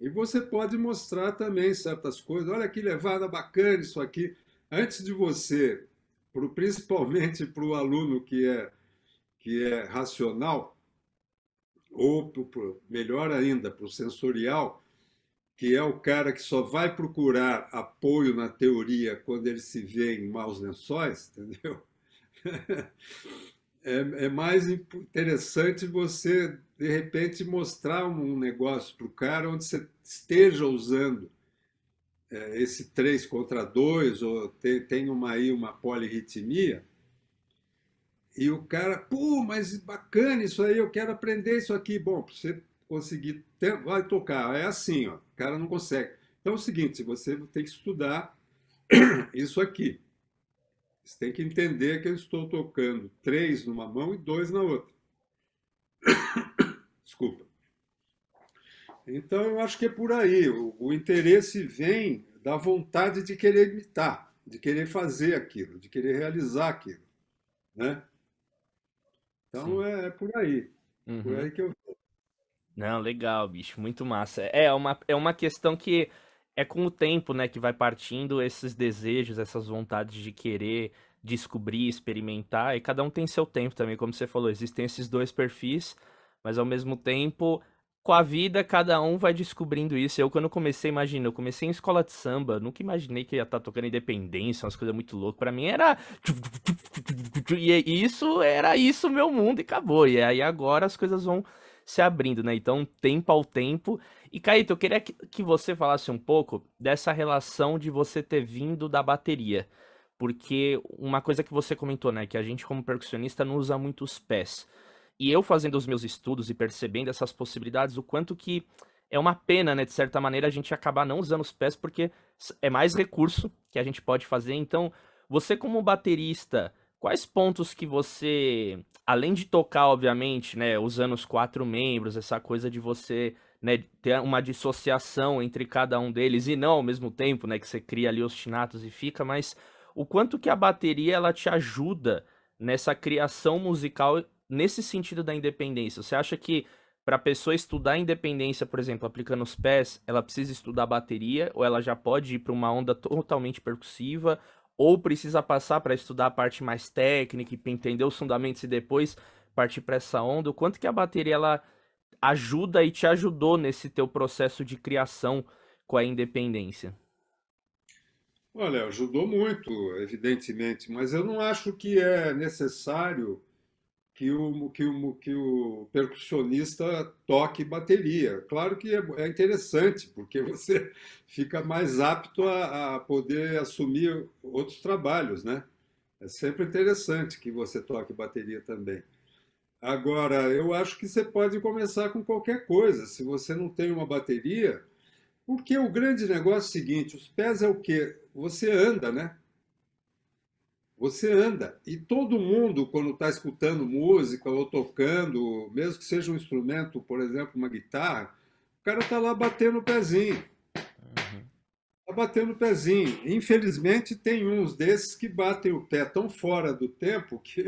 E você pode mostrar também certas coisas. Olha que levada bacana isso aqui. Antes de você, pro, principalmente para o aluno que é, que é racional, ou pro, melhor ainda, para o sensorial, que é o cara que só vai procurar apoio na teoria quando ele se vê em maus lençóis, (laughs) entendeu? É, é mais interessante você, de repente, mostrar um negócio para o cara onde você esteja usando é, esse 3 contra 2, ou tem, tem uma, aí uma polirritmia, e o cara, pô, mas bacana isso aí, eu quero aprender isso aqui. Bom, você conseguir, vai tocar, é assim, ó. O cara não consegue. Então é o seguinte, você tem que estudar (clears throat) isso aqui. Você tem que entender que eu estou tocando três numa mão e dois na outra. (clears throat) Desculpa. Então eu acho que é por aí. O, o interesse vem da vontade de querer imitar, de querer fazer aquilo, de querer realizar aquilo, né? Então é, é, por aí, uhum. por aí que eu não, legal, bicho, muito massa. É, é uma, é uma questão que é com o tempo, né, que vai partindo esses desejos, essas vontades de querer descobrir, experimentar, e cada um tem seu tempo também, como você falou, existem esses dois perfis, mas ao mesmo tempo, com a vida, cada um vai descobrindo isso. Eu, quando comecei, imagina, eu comecei em escola de samba, nunca imaginei que ia estar tá tocando independência, umas coisas muito loucas. para mim era. E isso era isso, meu mundo, e acabou. E aí agora as coisas vão se abrindo, né? Então, tempo ao tempo. E, Caíto, eu queria que você falasse um pouco dessa relação de você ter vindo da bateria. Porque uma coisa que você comentou, né? Que a gente, como percussionista, não usa muito os pés. E eu fazendo os meus estudos e percebendo essas possibilidades, o quanto que é uma pena, né? De certa maneira, a gente acabar não usando os pés, porque é mais recurso que a gente pode fazer. Então, você, como baterista Quais pontos que você, além de tocar, obviamente, né, usando os quatro membros, essa coisa de você né, ter uma dissociação entre cada um deles e não ao mesmo tempo, né, que você cria ali os ostinatos e fica, mas o quanto que a bateria ela te ajuda nessa criação musical nesse sentido da independência? Você acha que para a pessoa estudar a independência, por exemplo, aplicando os pés, ela precisa estudar bateria ou ela já pode ir para uma onda totalmente percussiva ou precisa passar para estudar a parte mais técnica, entender os fundamentos e depois partir para essa onda? O quanto que a bateria ela ajuda e te ajudou nesse teu processo de criação com a independência? Olha, ajudou muito, evidentemente, mas eu não acho que é necessário que o, que o, que o percussionista toque bateria. Claro que é, é interessante, porque (laughs) você fica mais apto a, a, poder assumir outros trabalhos, né? É sempre interessante que você toque bateria também. Agora, eu acho que você pode começar com qualquer coisa. Se você não tem uma bateria, porque o grande negócio é o seguinte, os pés é o quê? Você anda, né? Você anda. E todo mundo, quando está escutando música ou tocando, mesmo que seja um instrumento, por exemplo, uma guitarra, o cara está lá batendo o pezinho. Está uhum. batendo o pezinho. Infelizmente, tem uns desses que batem o pé tão fora do tempo que.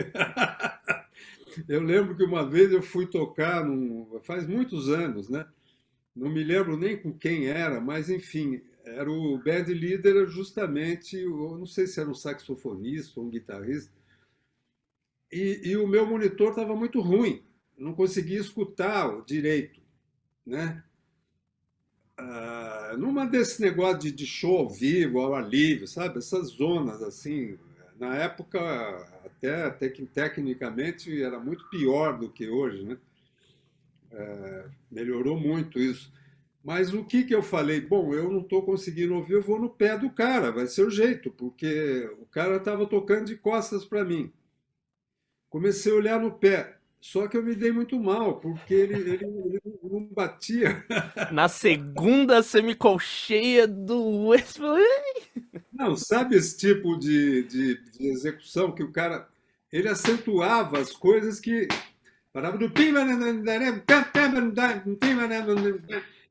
(laughs) eu lembro que uma vez eu fui tocar, num... faz muitos anos, né? Não me lembro nem com quem era, mas enfim, era o band leader justamente, eu não sei se era um saxofonista ou um guitarrista, e, e o meu monitor estava muito ruim, eu não conseguia escutar direito, né? Ah, numa desse negócio de, de show ao vivo, ao ar livre, sabe? Essas zonas assim, na época até, até que, tecnicamente era muito pior do que hoje, né? Ah, melhorou muito isso. Mas o que, que eu falei? Bom, eu não estou conseguindo ouvir, eu vou no pé do cara, vai ser o jeito, porque o cara estava tocando de costas para mim. Comecei a olhar no pé, só que eu me dei muito mal, porque ele, ele, ele não batia. (laughs) Na segunda semicolcheia do (laughs) Não, sabe esse tipo de, de, de, execução que o cara. Ele acentuava as coisas que. Parava do.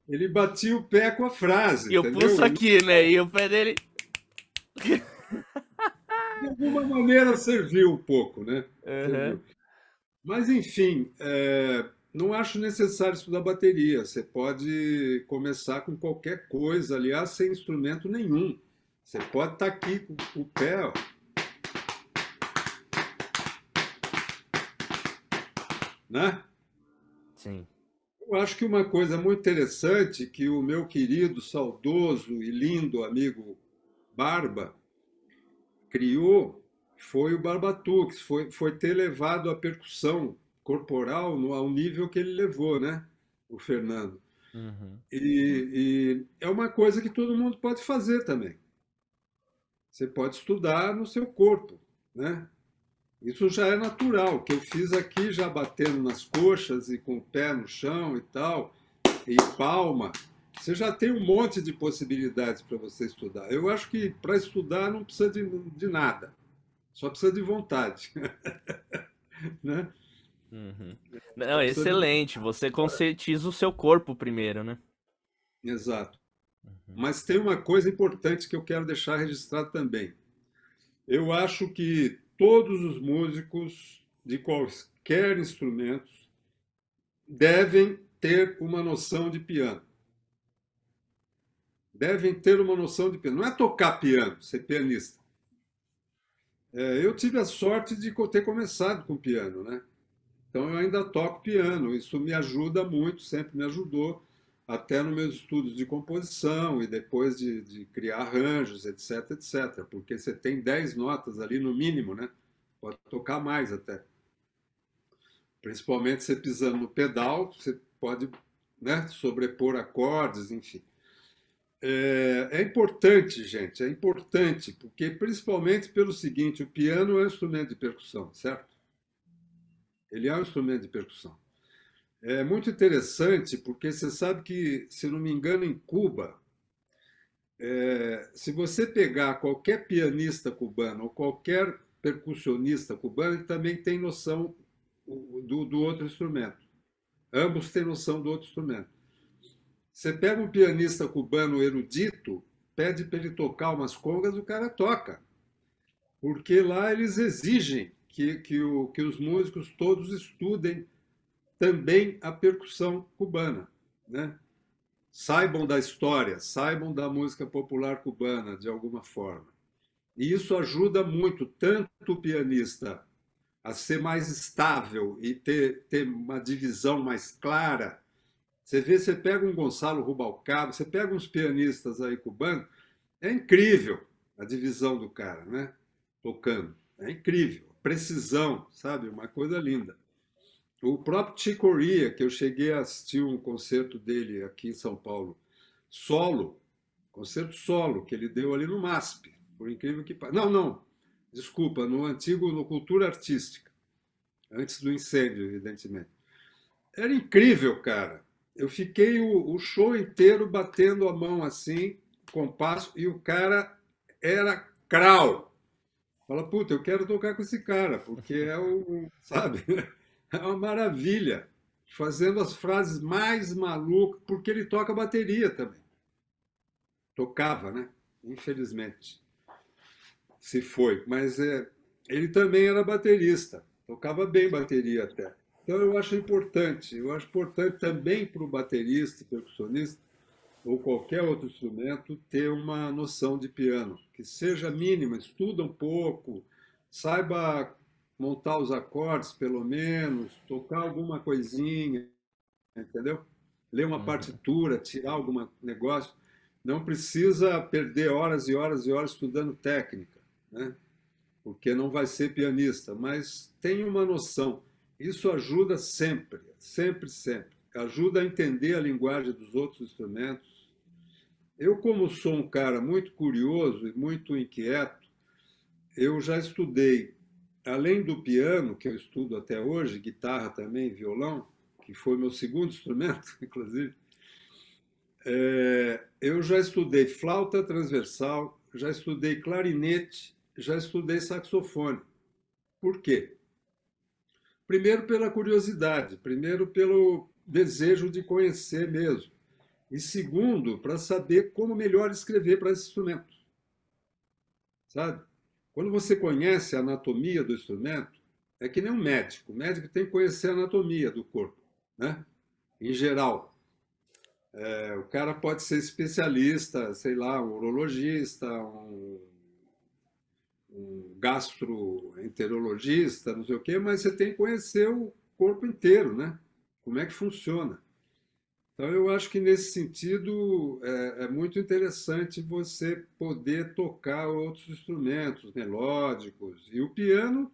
Ele batia o pé com a frase. E o pulso aqui, né? E o pé dele. (laughs) De alguma maneira serviu um pouco, né? Uhum. Mas, enfim, é... não acho necessário estudar bateria. Você pode começar com qualquer coisa, aliás, ah, sem instrumento nenhum. Você pode estar tá aqui com o pé, ó. Né? Sim. Eu acho que uma coisa muito interessante que o meu querido, saudoso e lindo amigo Barba criou foi o barbatux, foi, foi ter levado a percussão corporal no, ao nível que ele levou, né? O Fernando. Uhum. E, e, é uma coisa que todo mundo pode fazer também. Você pode estudar no seu corpo, né? Isso já é natural, que eu fiz aqui já batendo nas coxas e com o pé no chão e tal, e palma. Você já tem um monte de possibilidades para você estudar. Eu acho que para estudar não precisa de, de nada, só precisa de vontade. (laughs) né? Uhum. Não, excelente. Você conscientiza o seu corpo primeiro, né? Exato. Uhum. Mas tem uma coisa importante que eu quero deixar registrado também. Eu acho que todos os músicos de quaisquer instrumentos devem ter uma noção de piano. Devem ter uma noção de piano. Não é tocar piano, ser pianista. É, eu tive a sorte de ter começado com piano, né? Então eu ainda toco piano, isso me ajuda muito, sempre me ajudou até nos meus estudos de composição e depois de, de, criar arranjos, etc, etc. Porque você tem 10 notas ali no mínimo, né? Pode tocar mais até. Principalmente você pisando no pedal, você pode né, sobrepor acordes, enfim. É, é importante, gente, é importante, porque principalmente pelo seguinte, o piano é um instrumento de percussão, certo? Ele é um instrumento de percussão é muito interessante, porque você sabe que, se não me engano, em Cuba, é, se você pegar qualquer pianista cubano ou qualquer percussionista cubano, ele também tem noção do, do outro instrumento. Ambos têm noção do outro instrumento. Você pega um pianista cubano erudito, pede para ele tocar umas congas, o cara toca. Porque lá eles exigem que, que, o, que os músicos todos estudem também a percussão cubana. Né? Saibam da história, saibam da música popular cubana, de alguma forma. E isso ajuda muito, tanto o pianista a ser mais estável e ter, ter uma divisão mais clara. Você vê, você pega um Gonçalo Rubalcaba, você pega uns pianistas aí cubanos, é incrível a divisão do cara, né? Tocando. É incrível. Precisão, sabe? Uma coisa linda. O próprio Chico Corea, que eu cheguei a assistir um concerto dele aqui em São Paulo, solo, concerto solo, que ele deu ali no MASP, por incrível que pareça. Não, não, desculpa, no antigo, no Cultura Artística, antes do incêndio, evidentemente. Era incrível, cara. Eu fiquei o, o show inteiro batendo a mão assim, compasso, e o cara era crau. Fala, puta, eu quero tocar com esse cara, porque é o. sabe? (laughs) É uma maravilha, fazendo as frases mais malucas, porque ele toca bateria também. Tocava, né? Infelizmente. Se foi. Mas é, ele também era baterista, tocava bem bateria até. Então eu acho importante, eu acho importante também para o baterista, percussionista, ou qualquer outro instrumento, ter uma noção de piano, que seja mínima, estuda um pouco, saiba montar os acordes, pelo menos, tocar alguma coisinha, entendeu? Ler uma uhum. partitura, tirar algum negócio. Não precisa perder horas e horas e horas estudando técnica, né? porque não vai ser pianista, mas tem uma noção. Isso ajuda sempre, sempre, sempre. Ajuda a entender a linguagem dos outros instrumentos. Eu, como sou um cara muito curioso e muito inquieto, eu já estudei além do piano, que eu estudo até hoje, guitarra também, violão, que foi meu segundo instrumento, (laughs) inclusive, é, eu já estudei flauta transversal, já estudei clarinete, já estudei saxofone. Por quê? Primeiro pela curiosidade, primeiro pelo desejo de conhecer mesmo, e segundo, para saber como melhor escrever para esse instrumento. Sabe? Quando você conhece a anatomia do instrumento, é que nem um médico. O médico tem que conhecer a anatomia do corpo, né? em geral. É, o cara pode ser especialista, sei lá, um urologista, um, um gastroenterologista, não sei o quê, mas você tem que conhecer o corpo inteiro, né? Como é que funciona. Então, eu acho que nesse sentido é, é, muito interessante você poder tocar outros instrumentos melódicos. Né, e o piano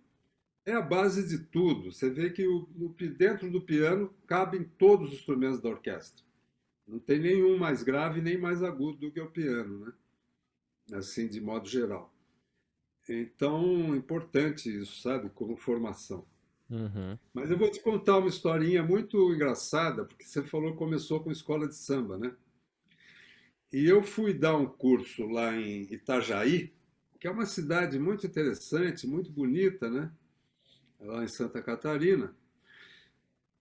é a base de tudo. Você vê que o, dentro do piano cabem todos os instrumentos da orquestra. Não tem nenhum mais grave nem mais agudo do que o piano, né? assim, de modo geral. Então, é importante isso, sabe, como formação. Uhum. Mas eu vou te contar uma historinha muito engraçada, porque você falou que começou com escola de samba, né? E eu fui dar um curso lá em Itajaí, que é uma cidade muito interessante, muito bonita, né? Lá em Santa Catarina.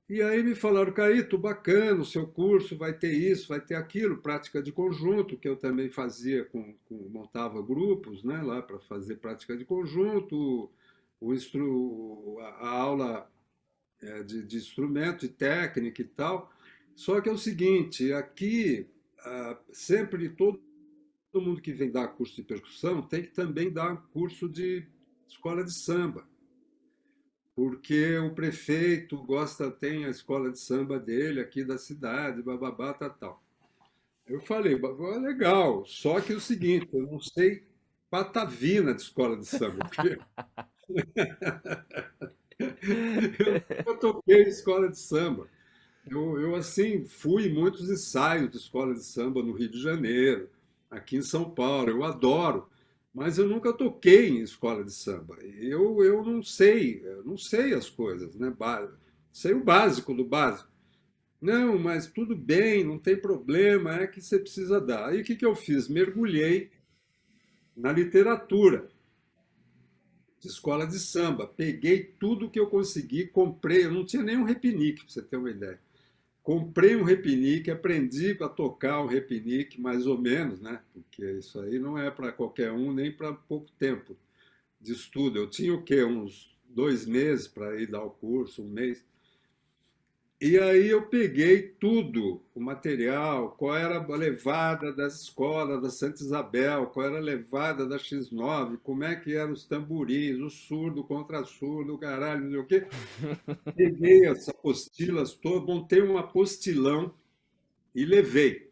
E aí me falaram, Caíto, bacana o seu curso, vai ter isso, vai ter aquilo, prática de conjunto, que eu também fazia, com, com montava grupos né, lá para fazer prática de conjunto, o instru, a, aula é, de, de, instrumento e técnica e tal. Só que é o seguinte, aqui sempre todo mundo que vem dar curso de percussão tem que também dar curso de escola de samba porque o prefeito gosta, tem a escola de samba dele aqui da cidade, bababá, tal, tal. Eu falei, é legal, só que é o seguinte, eu não sei patavina de escola de samba, porque (laughs) eu, eu toquei escola de samba. Eu, eu, assim, fui em muitos ensaios de escola de samba no Rio de Janeiro, aqui em São Paulo, eu adoro, mas eu nunca toquei em escola de samba. Eu, eu não sei, eu não sei as coisas, né? Sei o básico do básico. Não, mas tudo bem, não tem problema, é que você precisa dar. Aí o que, que eu fiz? Mergulhei na literatura de escola de samba. Peguei tudo que eu consegui, comprei, eu não tinha nenhum repinique, para você ter uma ideia. Comprei um repinique, aprendi a tocar um repinique, mais ou menos, né? Porque isso aí não é para qualquer um, nem para pouco tempo de estudo. Eu tinha o quê? Uns dois meses para ir dar o curso, um mês. E aí eu peguei tudo, o material, qual era a levada das escolas da Santa Isabel, qual era a levada da X9, como é que eram os tamborins, o surdo contra surdo, caralho, não sei o quê. (laughs) Peguei as apostilas todas, montei um apostilão e levei.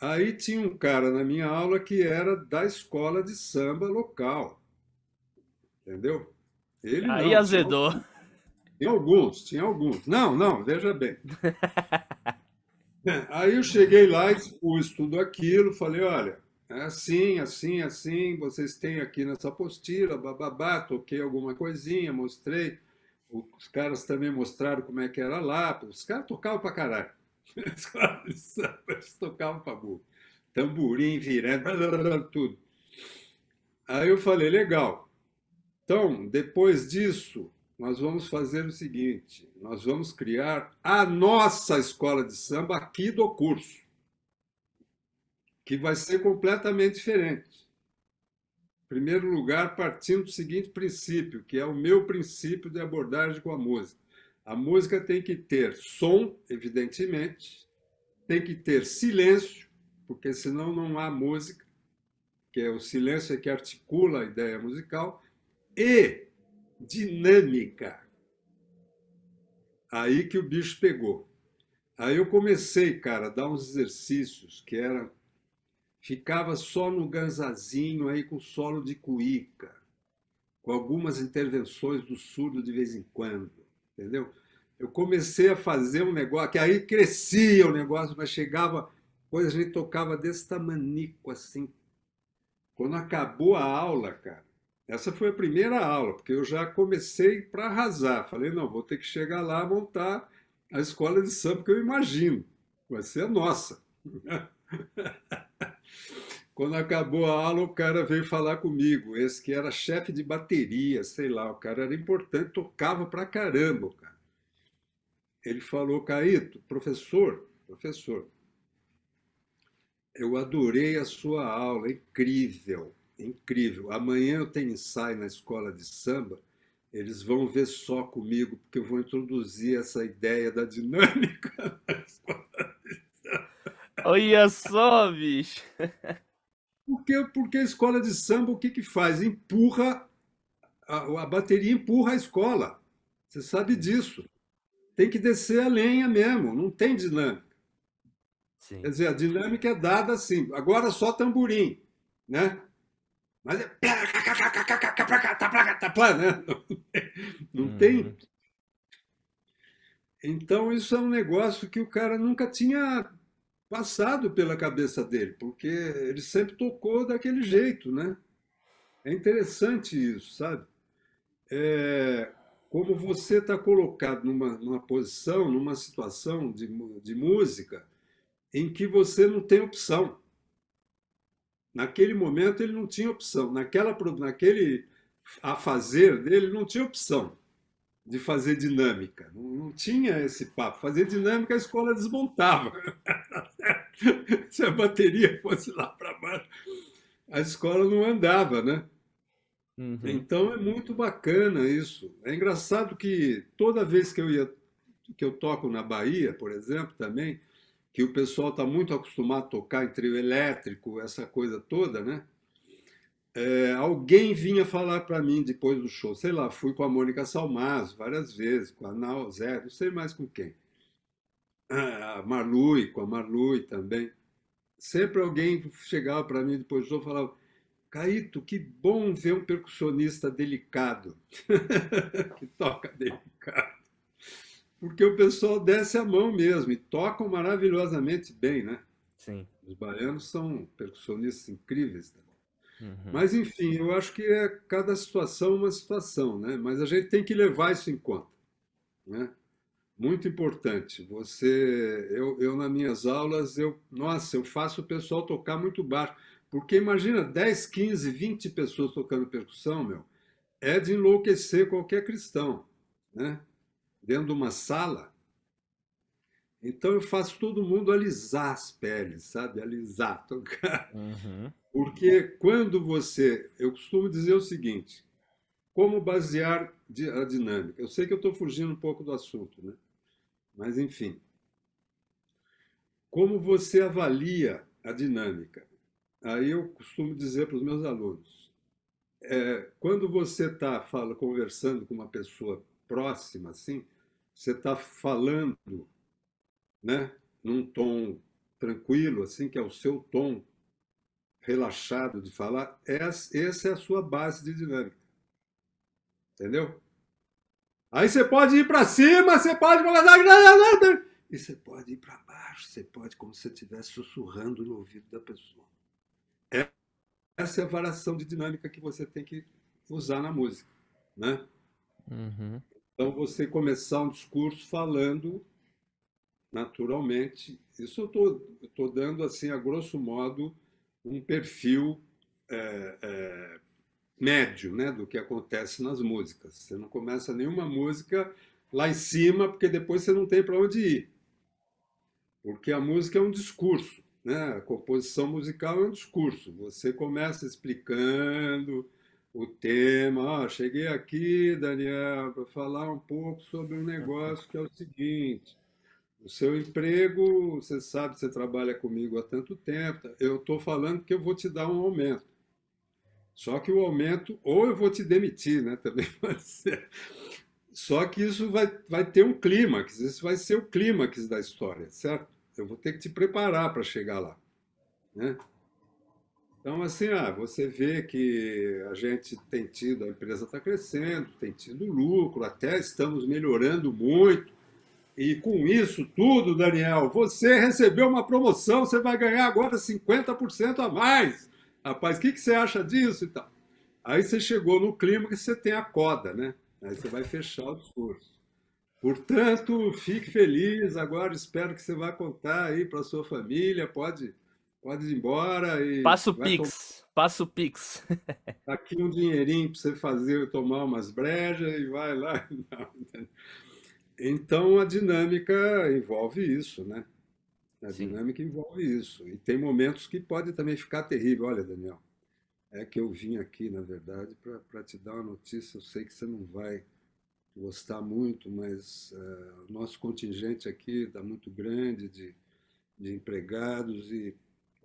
Aí tinha um cara na minha aula que era da escola de samba local, entendeu? Ele aí não, azedou. Tinha alguns, tinha alguns. Não, não, veja bem. É, aí eu cheguei lá, expus tudo aquilo, falei, olha, é assim, assim, assim, vocês têm aqui nessa apostila, bababá, toquei alguma coisinha, mostrei. Os caras também mostraram como é que era lá. Os caras tocavam pra caralho. (laughs) caras tocavam pra burro. Tamborim, virando, (laughs) tudo. Aí eu falei, legal. Então, depois disso, nós vamos fazer o seguinte: nós vamos criar a nossa escola de samba aqui do curso, que vai ser completamente diferente. Em primeiro lugar, partindo do seguinte princípio, que é o meu princípio de abordagem com a música. A música tem que ter som, evidentemente, tem que ter silêncio, porque senão não há música, que é o silêncio é que articula a ideia musical, e dinâmica. Aí que o bicho pegou. Aí eu comecei, cara, a dar uns exercícios que era ficava só no ganzazinho aí com solo de cuíca, com algumas intervenções do surdo de vez em quando, entendeu? Eu comecei a fazer um negócio que aí crescia o negócio, mas chegava, pois a gente tocava desse tamanico assim. Quando acabou a aula, cara, essa foi a primeira aula, porque eu já comecei para arrasar. Falei, não, vou ter que chegar lá montar a escola de samba que eu imagino. Vai ser a nossa. (laughs) Quando acabou a aula, o cara veio falar comigo. Esse que era chefe de bateria, sei lá, o cara era importante, tocava pra caramba, cara. Ele falou, Caíto, professor, professor, eu adorei a sua aula, é incrível. É incrível. Amanhã eu tenho ensaio na escola de samba, eles vão ver só comigo, porque eu vou introduzir essa ideia da dinâmica (laughs) na escola de samba. Olha só, bicho! Porque, porque a escola de samba, o que, que faz? Empurra, a, a bateria empurra a escola. Você sabe disso. Tem que descer a lenha mesmo, não tem dinâmica. Sim. Quer dizer, a dinâmica é dada assim. Agora só tamborim, né? Mas é. tá Né? Não tem. Uhum. Então, isso é um negócio que o cara nunca tinha passado pela cabeça dele, porque ele sempre tocou daquele jeito, né? É interessante isso, sabe? É, como você está colocado numa, numa, posição, numa situação de, de música em que você não tem opção. Naquele momento ele não tinha opção, naquela, naquele a fazer dele não tinha opção de fazer dinâmica, não, não tinha esse papo. Fazer dinâmica a escola desmontava. (laughs) Se a bateria fosse lá para baixo, a escola não andava, né? Uhum. Então é muito bacana isso. É engraçado que toda vez que eu ia que eu toco na Bahia, por exemplo, também, que o pessoal está muito acostumado a tocar em trio elétrico, essa coisa toda, né? É, alguém vinha falar para mim depois do show, sei lá, fui com a Mônica Salmazo várias vezes, com a Nau Zé, não sei mais com quem. Ah, a Marlui, com a Marlui também. Sempre alguém chegava para mim depois do show e falava, Caíto, que bom ver um percussionista delicado, (laughs) que toca delicado porque o pessoal desce a mão mesmo e tocam maravilhosamente bem, né? Sim. Os baianos são percussionistas incríveis. Né? Uhum. Mas, enfim, eu acho que é cada situação uma situação, né? Mas a gente tem que levar isso em conta, né? Muito importante. Você, eu, eu nas minhas aulas, eu, nossa, eu faço o pessoal tocar muito baixo. Porque imagina 10, 15, 20 pessoas tocando percussão, meu, é de enlouquecer qualquer cristão, né? dentro de uma sala. Então eu faço todo mundo alisar as peles, sabe? Alisar, (laughs) tocar. Uhum. Porque quando você. Eu costumo dizer o seguinte: como basear a dinâmica? Eu sei que eu estou fugindo um pouco do assunto, né? Mas enfim. Como você avalia a dinâmica? Aí eu costumo dizer para os meus alunos: é, quando você está conversando com uma pessoa próxima, assim, você está falando, né, num tom tranquilo, assim que é o seu tom relaxado de falar, essa, é a sua base de dinâmica. Entendeu? Aí você pode ir para cima, você pode e você pode ir para baixo, você pode como se estivesse sussurrando no ouvido da pessoa. Essa é a variação de dinâmica que você tem que usar na música, né? Uhum. Então, você começar um discurso falando naturalmente. Isso eu estou dando, assim, a grosso modo, um perfil é, é, médio né, do que acontece nas músicas. Você não começa nenhuma música lá em cima, porque depois você não tem para onde ir. Porque a música é um discurso, né? a composição musical é um discurso. Você começa explicando o tema. cheguei aqui, Daniel, para falar um pouco sobre um negócio que é o seguinte. O seu emprego, você sabe, você trabalha comigo há tanto tempo. Eu estou falando que eu vou te dar um aumento. Só que o aumento, ou eu vou te demitir, né? (laughs) Também pode ser. Só que isso vai, vai ter um clímax, isso vai ser o clímax da história, certo? Eu vou ter que te preparar para chegar lá. Né? Então, assim, ah, você vê que a gente tem tido, a empresa está crescendo, tem tido lucro, até estamos melhorando muito. E com isso tudo, Daniel, você recebeu uma promoção, você vai ganhar agora 50% a mais. Rapaz, o que, que você acha disso e então? tal? Aí você chegou no clima que você tem a coda, né? Aí você vai fechar o discurso. Portanto, fique feliz agora, espero que você vá contar aí para sua família, pode pode ir embora e. Passa o Pix, tomar... passa o Pix. (laughs) Tá aqui um dinheirinho para você fazer, tomar umas brejas e vai lá. (laughs) Então a dinâmica envolve isso, né? A Sim. dinâmica envolve isso. E tem momentos que pode também ficar terrível. Olha, Daniel, é que eu vim aqui, na verdade, para te dar uma notícia. Eu sei que você não vai gostar muito, mas uh, o nosso contingente aqui está muito grande de, de empregados e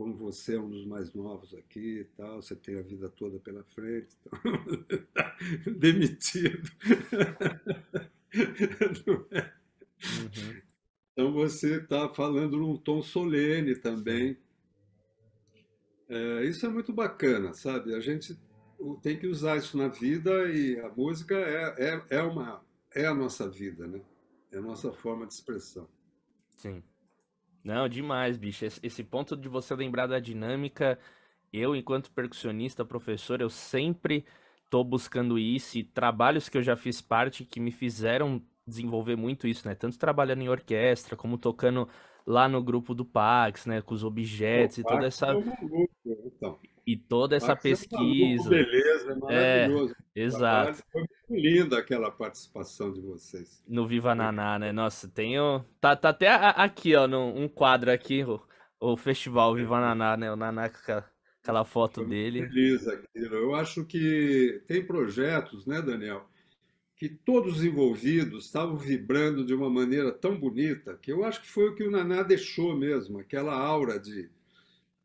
como você é um dos mais novos aqui e tal, você tem a vida toda pela frente, então... (laughs) demitido. (laughs) É? uhum. Então você está falando num tom solene também. É, isso é muito bacana, sabe? A gente tem que usar isso na vida e a música é, é, é, uma, é a nossa vida, né? É a nossa forma de expressão. Sim. Não, demais, bicho. Esse ponto de você lembrar da dinâmica, eu, enquanto percussionista, professor, eu sempre tô buscando isso e trabalhos que eu já fiz parte que me fizeram desenvolver muito isso, né? Tanto trabalhando em orquestra, como tocando lá no grupo do Pax, né? Com os objetos o e Pax toda essa. É um então. E toda essa pesquisa. Tá beleza, é, é maravilhoso. É, exato. Foi linda aquela participação de vocês. No Viva Naná, né? Nossa, o Tá, tá até aqui, ó, num, um quadro aqui, o, o festival Viva Naná, né? O Naná aquela foto Foi dele. Feliz aquilo. Eu acho que tem projetos, né, Daniel, que todos os envolvidos estavam vibrando de uma maneira tão bonita que eu acho que foi o que o Naná deixou mesmo, aquela aura de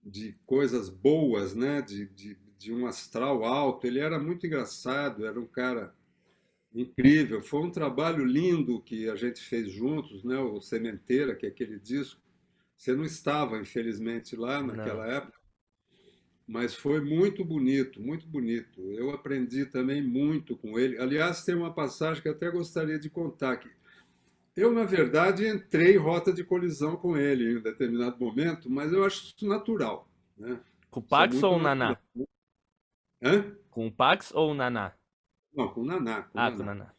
de coisas boas, né? De, de, de um astral alto. Ele era muito engraçado, era um cara incrível. Foi um trabalho lindo que a gente fez juntos, né? O Sementeira, que é aquele disco. Você não estava, infelizmente, lá naquela não. época, mas foi muito bonito, muito bonito. Eu aprendi também muito com ele. Aliás, tem uma passagem que até gostaria de contar que eu, na verdade, entrei em rota de colisão com ele em um determinado momento, mas eu acho isso natural. Né? Com o é Pax ou o Naná? Hã? Com o Pax ou o Naná? Não, com o Naná. Com ah, Naná. com o Naná.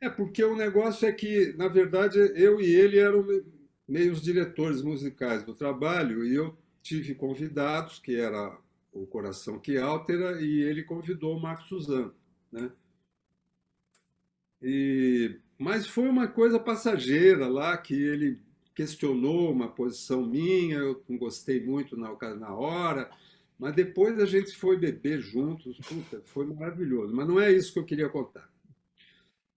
É, porque o negócio é que, na verdade, eu e ele eram meio os diretores musicais do trabalho e eu tive convidados, que era o Coração que Altera, e ele convidou o Marcos Suzano, né? E mas foi uma coisa passageira lá que ele questionou uma posição minha, eu não gostei muito na, na hora, mas depois a gente foi beber juntos, puta, foi maravilhoso. Mas não é isso que eu queria contar.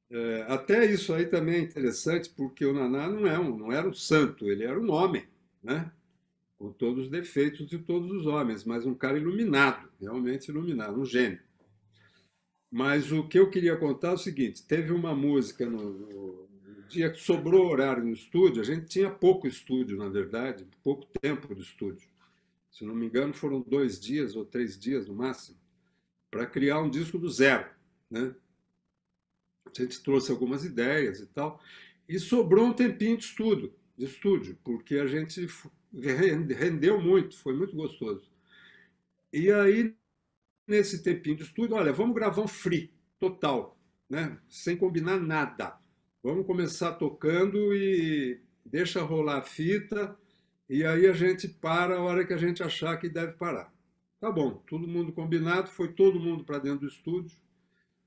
É, até isso aí também é interessante, porque o Naná não, é um, não era um santo, ele era um homem, né? com todos os defeitos de todos os homens, mas um cara iluminado, realmente iluminado, um gênio. Mas o que eu queria contar é o seguinte: teve uma música no, no, dia que sobrou horário no estúdio, a gente tinha pouco estúdio, na verdade, pouco tempo de estúdio. Se não me engano, foram dois dias ou três dias no máximo, para criar um disco do zero. Né? A gente trouxe algumas ideias e tal, e sobrou um tempinho de estudo, de estúdio, porque a gente rendeu muito, foi muito gostoso. E aí, nesse tempinho de estudo, olha, vamos gravar um free, total, né? sem combinar nada. Vamos começar tocando e deixa rolar a fita, e aí a gente para a hora que a gente achar que deve parar. Tá bom, todo mundo combinado, foi todo mundo para dentro do estúdio.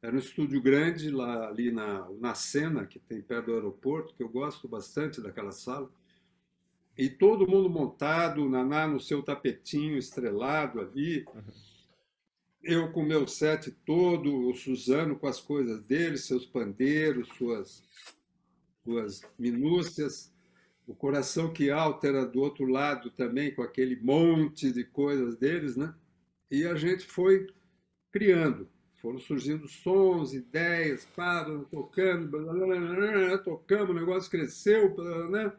Era um estúdio grande, lá ali na, na cena que tem perto do aeroporto, que eu gosto bastante daquela sala. E todo mundo montado, o Naná no seu tapetinho estrelado ali. Uhum eu com meu set todo, o Suzano com as coisas dele, seus pandeiros, suas, suas minúcias, o coração que altera do outro lado também, com aquele monte de coisas deles, né? E a gente foi criando, foram surgindo sons, ideias, pá, tocando, blá, blá, blá, tocamos, o negócio cresceu, né?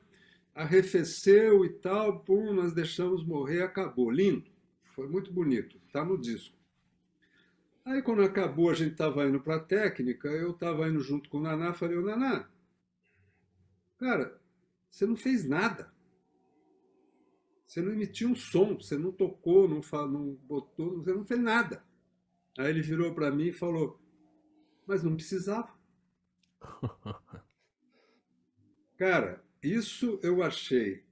arrefeceu e tal, pum, nós deixamos morrer, acabou. Lindo, foi muito bonito, está no disco. Aí quando acabou, a gente estava indo para a técnica, eu estava indo junto com o Naná, falei, ô Naná, cara, você não fez nada. Você não emitiu um som, você não tocou, não, falou, não botou, você não fez nada. Aí ele virou para mim e falou, mas não precisava. (laughs) Cara, isso eu achei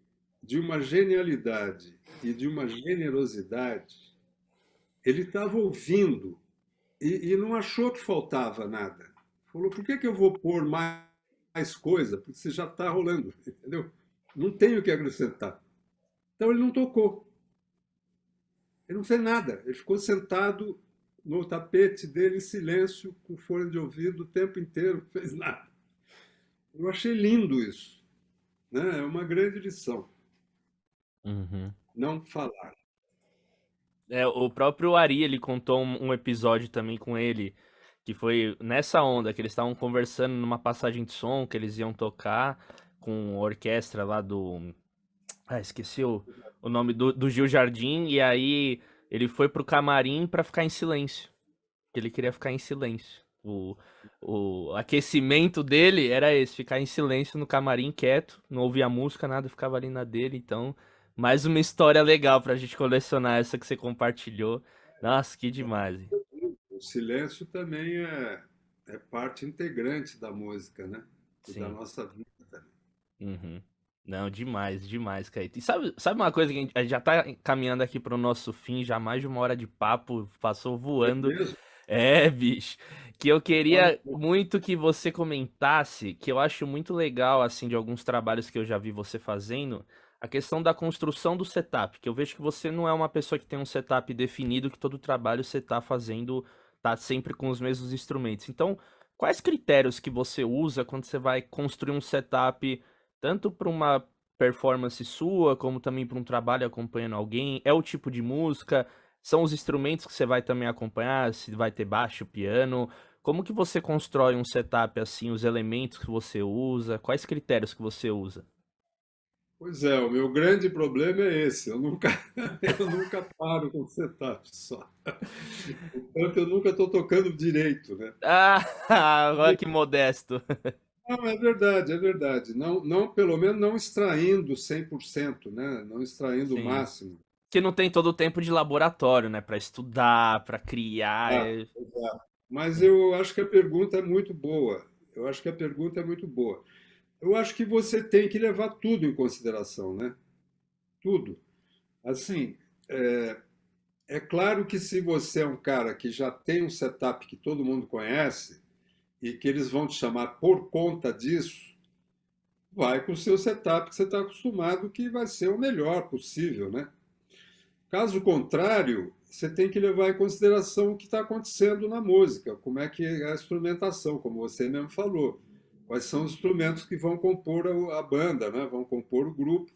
de uma genialidade e de uma generosidade. Ele estava ouvindo e, e, não achou que faltava nada. Falou, por que, que eu vou pôr mais, mais coisa? Porque você já está rolando, (laughs) entendeu? Não tenho o que acrescentar. Então ele não tocou. Ele não fez nada. Ele ficou sentado no tapete dele em silêncio, com fone de ouvido o tempo inteiro, (laughs) não fez nada. Eu achei lindo isso. Né? É uma grande lição. Uhum. Não falar. É, o próprio Ari, ele contou um, um, episódio também com ele, que foi nessa onda, que eles estavam conversando numa passagem de som, que eles iam tocar com a orquestra lá do... Ah, esqueci o, o nome do, do Gil Jardim, e aí ele foi pro camarim para ficar em silêncio. Que ele queria ficar em silêncio. O, o aquecimento dele era esse, ficar em silêncio no camarim, quieto, não ouvia música, nada, ficava ali na dele, então mais uma história legal pra gente colecionar essa que você compartilhou. Nossa, que demais. Hein? O silêncio também é, é parte integrante da música, né? E Sim. da nossa vida também. Uhum. Não, demais, demais, Caíto. E sabe, sabe uma coisa que a gente, já tá caminhando aqui pro nosso fim, já mais de uma hora de papo, passou é voando. É, é bicho. Que eu queria muito que você comentasse, que eu acho muito legal, assim, de alguns trabalhos que eu já vi você fazendo, a questão da construção do setup, que eu vejo que você não é uma pessoa que tem um setup definido, que todo trabalho você está fazendo, tá sempre com os mesmos instrumentos. Então, quais critérios que você usa quando você vai construir um setup, tanto para uma performance sua, como também para um trabalho acompanhando alguém? É o tipo de música? São os instrumentos que você vai também acompanhar? Se vai ter baixo, piano? Como que você constrói um setup assim, os elementos que você usa? Quais critérios que você usa? Pois é, o meu grande problema é esse. Eu nunca, (laughs) eu nunca paro com setup só. Portanto, eu nunca estou tocando direito, né? Ah, (laughs) olha que modesto. Não, é verdade, é verdade. Não, não pelo menos não extraindo 100%, né? Não extraindo Sim. o máximo. Que não tem todo o tempo de laboratório, né? Para estudar, para criar. Ah, é. é... Mas eu acho que a pergunta é muito boa. Eu acho que a pergunta é muito boa eu acho que você tem que levar tudo em consideração, né? Tudo. Assim, é, é, claro que se você é um cara que já tem um setup que todo mundo conhece e que eles vão te chamar por conta disso, vai com o seu setup que você está acostumado que vai ser o melhor possível, né? Caso contrário, você tem que levar em consideração o que está acontecendo na música, como é que é a instrumentação, como você mesmo falou quais são os instrumentos que vão compor a, banda, né? vão compor o grupo.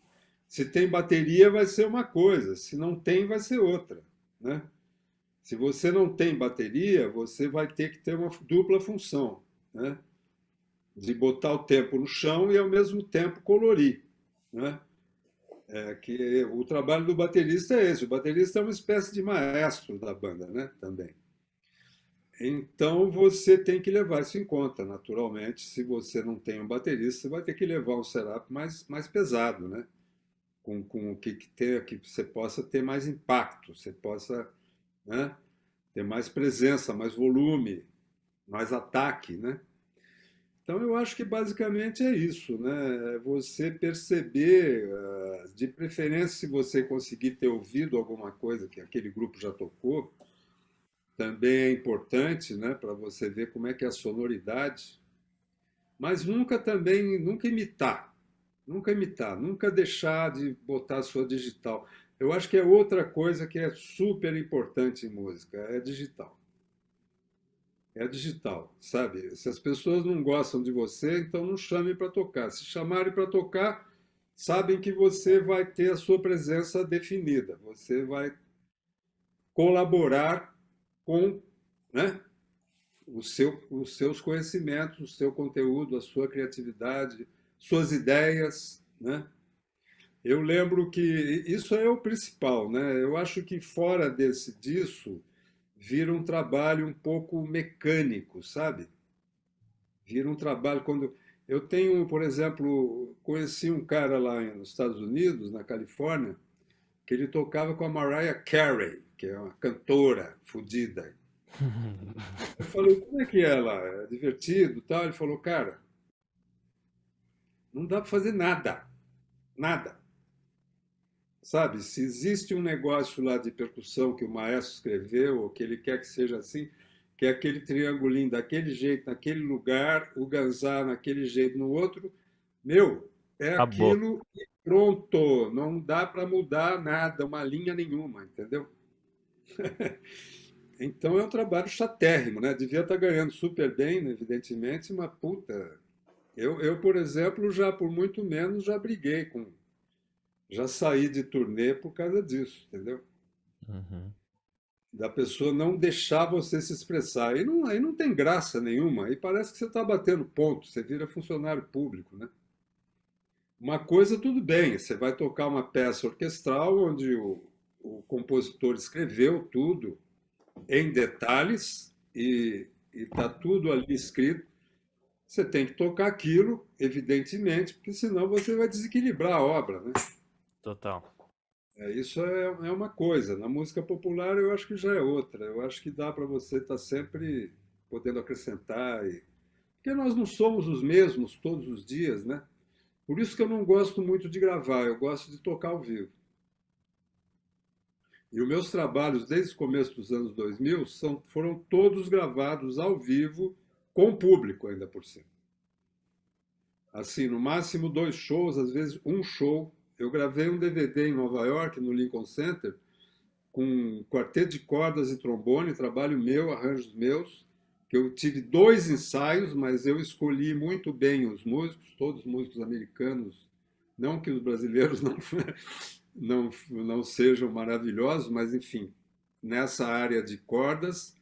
Se tem bateria, vai ser uma coisa, se não tem, vai ser outra. Né? Se você não tem bateria, você vai ter que ter uma dupla função, né? de botar o tempo no chão e ao mesmo tempo colorir. Né? É que o trabalho do baterista é esse. O baterista é uma espécie de maestro da banda, né? Também. Então você tem que levar isso em conta, naturalmente. Se você não tem um baterista, você vai ter que levar um setup mais, mais pesado, né? Com, com o que, que, tem aqui você possa ter mais impacto, você possa né? ter mais presença, mais volume, mais ataque, né? Então eu acho que basicamente é isso, né? É você perceber, eh, de preferência se você conseguir ter ouvido alguma coisa que aquele grupo já tocou, também é importante né, para você ver como é que é a sonoridade, mas nunca também, nunca imitar, nunca imitar, nunca deixar de botar a sua digital. Eu acho que é outra coisa que é super importante em música, é digital. É digital, sabe? Se as pessoas não gostam de você, então não chamem para tocar. Se chamarem para tocar, sabem que você vai ter a sua presença definida, você vai colaborar com né, seu, os seus conhecimentos, o seu conteúdo, a sua criatividade, suas ideias. Né? Eu lembro que isso é o principal. Né? Eu acho que fora desse disso vira um trabalho um pouco mecânico, sabe? Vira um trabalho quando eu tenho, por exemplo, conheci um cara lá nos Estados Unidos, na Califórnia, que ele tocava com a Mariah Carey que é uma cantora fodida. Eu falei, como é que ela? É, é divertido tal? Ele falou, cara, não dá para fazer nada. Nada. Sabe, se existe um negócio lá de percussão que o maestro escreveu, ou que ele quer que seja assim, que é aquele triangulinho daquele jeito, naquele lugar, o ganzar naquele jeito, no outro, meu, é tá aquilo bom. e pronto. Não dá para mudar nada, uma linha nenhuma, entendeu? (laughs) então é um trabalho chatérrimo, né? Devia estar tá ganhando super bem, evidentemente, uma puta. Eu, eu, por exemplo, já por muito menos já briguei com. Já saí de turnê por causa disso, entendeu? Uhum. Da pessoa não deixar você se expressar. Aí não, aí não tem graça nenhuma. Aí parece que você está batendo ponto, você vira funcionário público, né? Uma coisa, tudo bem, você vai tocar uma peça orquestral onde o, o compositor escreveu tudo em detalhes e está tudo ali escrito. Você tem que tocar aquilo, evidentemente, porque senão você vai desequilibrar a obra, né? Total. É, isso é, é uma coisa. Na música popular eu acho que já é outra. Eu acho que dá para você estar tá sempre podendo acrescentar. E... Porque nós não somos os mesmos todos os dias, né? Por isso que eu não gosto muito de gravar, eu gosto de tocar ao vivo. E os meus trabalhos, desde o começo dos anos 2000, são, foram todos gravados ao vivo, com público ainda por cima. Assim, no máximo dois shows, às vezes um show. Eu gravei um DVD em Nova York, no Lincoln Center, com um quarteto de cordas e trombone, trabalho meu, arranjos meus, que eu tive dois ensaios, mas eu escolhi muito bem os músicos, todos músicos americanos, não que os brasileiros (laughs) não né? não, não sejam maravilhosos, mas enfim, nessa área de cordas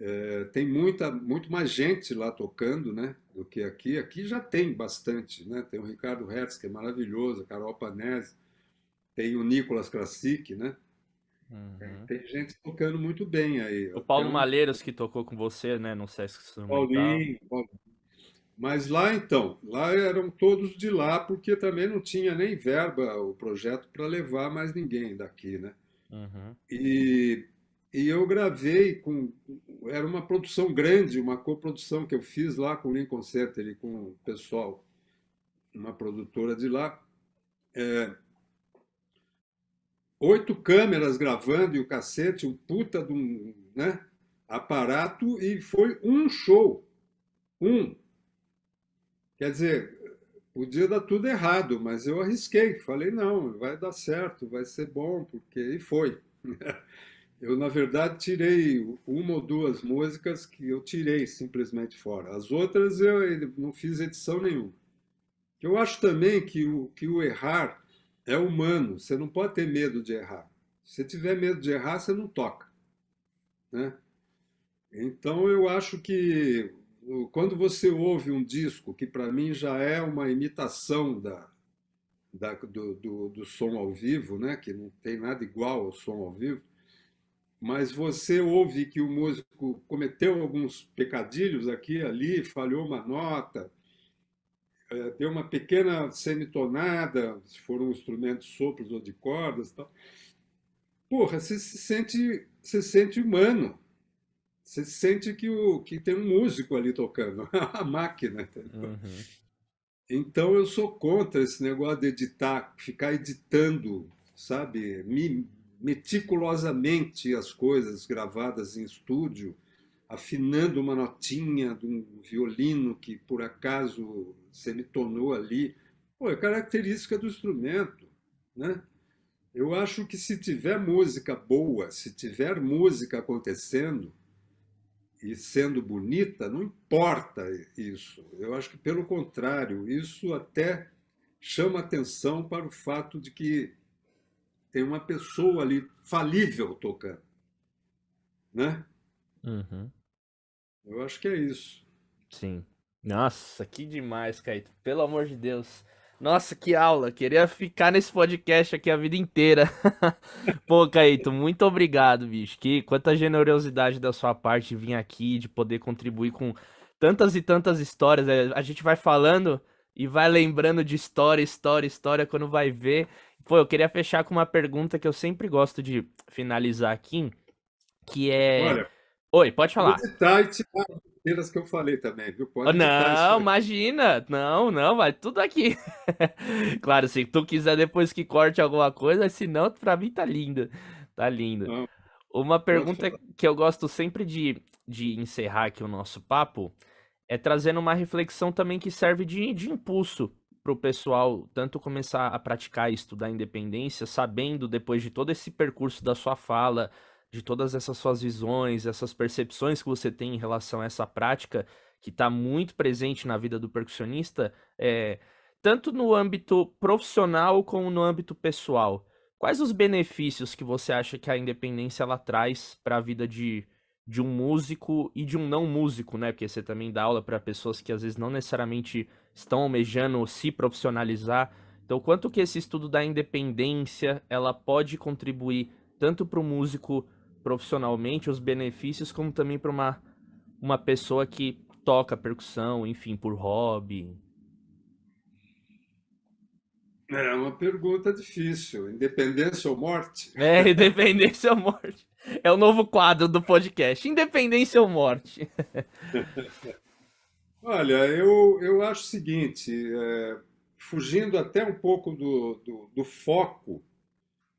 é, tem muita, muito mais gente lá tocando né, do que aqui. Aqui já tem bastante, né? tem o Ricardo Hertz, que é maravilhoso, a Carol Panese, tem o Nicolas Krasik, né? É, uhum. Tem gente tocando muito bem aí. O Paulo então, Malheiros que tocou com você, né, no Sesc Paulinho, Paulinho, mas lá então, lá eram todos de lá, porque também não tinha nem verba o projeto para levar mais ninguém daqui, né? Uhum. E, e eu gravei com. Era uma produção grande, uma coprodução que eu fiz lá com o Lincoln Center e com o pessoal, uma produtora de lá. É, oito câmeras gravando e o cacete, um puta de um né, aparato, e foi um show. Um Quer dizer, podia dar tudo errado, mas eu arrisquei. Falei, não, vai dar certo, vai ser bom, porque. E foi. (laughs) Eu, na verdade, tirei uma ou duas músicas que eu tirei simplesmente fora. As outras eu não fiz edição nenhuma. Eu acho também que o, que o errar é humano, você não pode ter medo de errar. Se tiver medo de errar, você não toca. Né? Então eu acho que quando você ouve um disco que para mim já é uma imitação da, da do, do, do, som ao vivo, né? que não tem nada igual ao som ao vivo, mas você ouve que o músico cometeu alguns pecadilhos aqui ali, falhou uma nota, eh, deu uma pequena semitonada, se for um instrumento sopros ou de cordas, tal. Porra, você se sente, se sente humano você sente que, o, que tem um músico ali tocando, (laughs) a máquina. Uhum. Então eu sou contra esse negócio de editar, ficar editando, sabe, Me, meticulosamente as coisas gravadas em estúdio, afinando uma notinha de um violino que por acaso semitonou ali. Pô, é característica do instrumento, né? Eu acho que se tiver música boa, se tiver música acontecendo, e sendo bonita, não importa isso. Eu acho que, pelo contrário, isso até chama atenção para o fato de que tem uma pessoa ali falível tocando. Né? Uhum. Eu acho que é isso. Sim. Nossa, que demais, Caíto. Pelo amor de Deus. Nossa, que aula! Queria ficar nesse podcast aqui a vida inteira. (laughs) Pô, Caíto, muito obrigado, bicho. Que quanta generosidade da sua parte de vir aqui, de poder contribuir com tantas e tantas histórias. É, a gente vai falando e vai lembrando de história, história, história quando vai ver. Pô, eu queria fechar com uma pergunta que eu sempre gosto de finalizar aqui, que é. Olha, Oi, pode falar. Vou tentar besteiras que eu falei também, viu? Pode não, imagina. Não, não, vai tudo aqui. (laughs) claro, se tu quiser depois que corte alguma coisa, senão pra mim tá lindo. Tá lindo. Não. Uma pergunta que eu gosto sempre de, de encerrar aqui o nosso papo é trazendo uma reflexão também que serve de, de impulso para o pessoal tanto começar a praticar e estudar independência, sabendo depois de todo esse percurso da sua fala, de todas essas suas visões, essas percepções que você tem em relação a essa prática que está muito presente na vida do percussionista, é, tanto no âmbito profissional como no âmbito pessoal. Quais os benefícios que você acha que a independência ela traz para a vida de, de um músico e de um não músico, né? Porque você também dá aula para pessoas que às vezes não necessariamente estão almejando se profissionalizar. Então, quanto que esse estudo da independência ela pode contribuir tanto para o músico profissionalmente os benefícios, como também para uma, uma pessoa que toca percussão, enfim, por hobby? É uma pergunta difícil. Independência ou morte? É, (laughs) independência ou morte. É o novo quadro do podcast. Independência ou morte? (laughs) Olha, eu, eu acho o seguinte, é, fugindo até um pouco do, do, do foco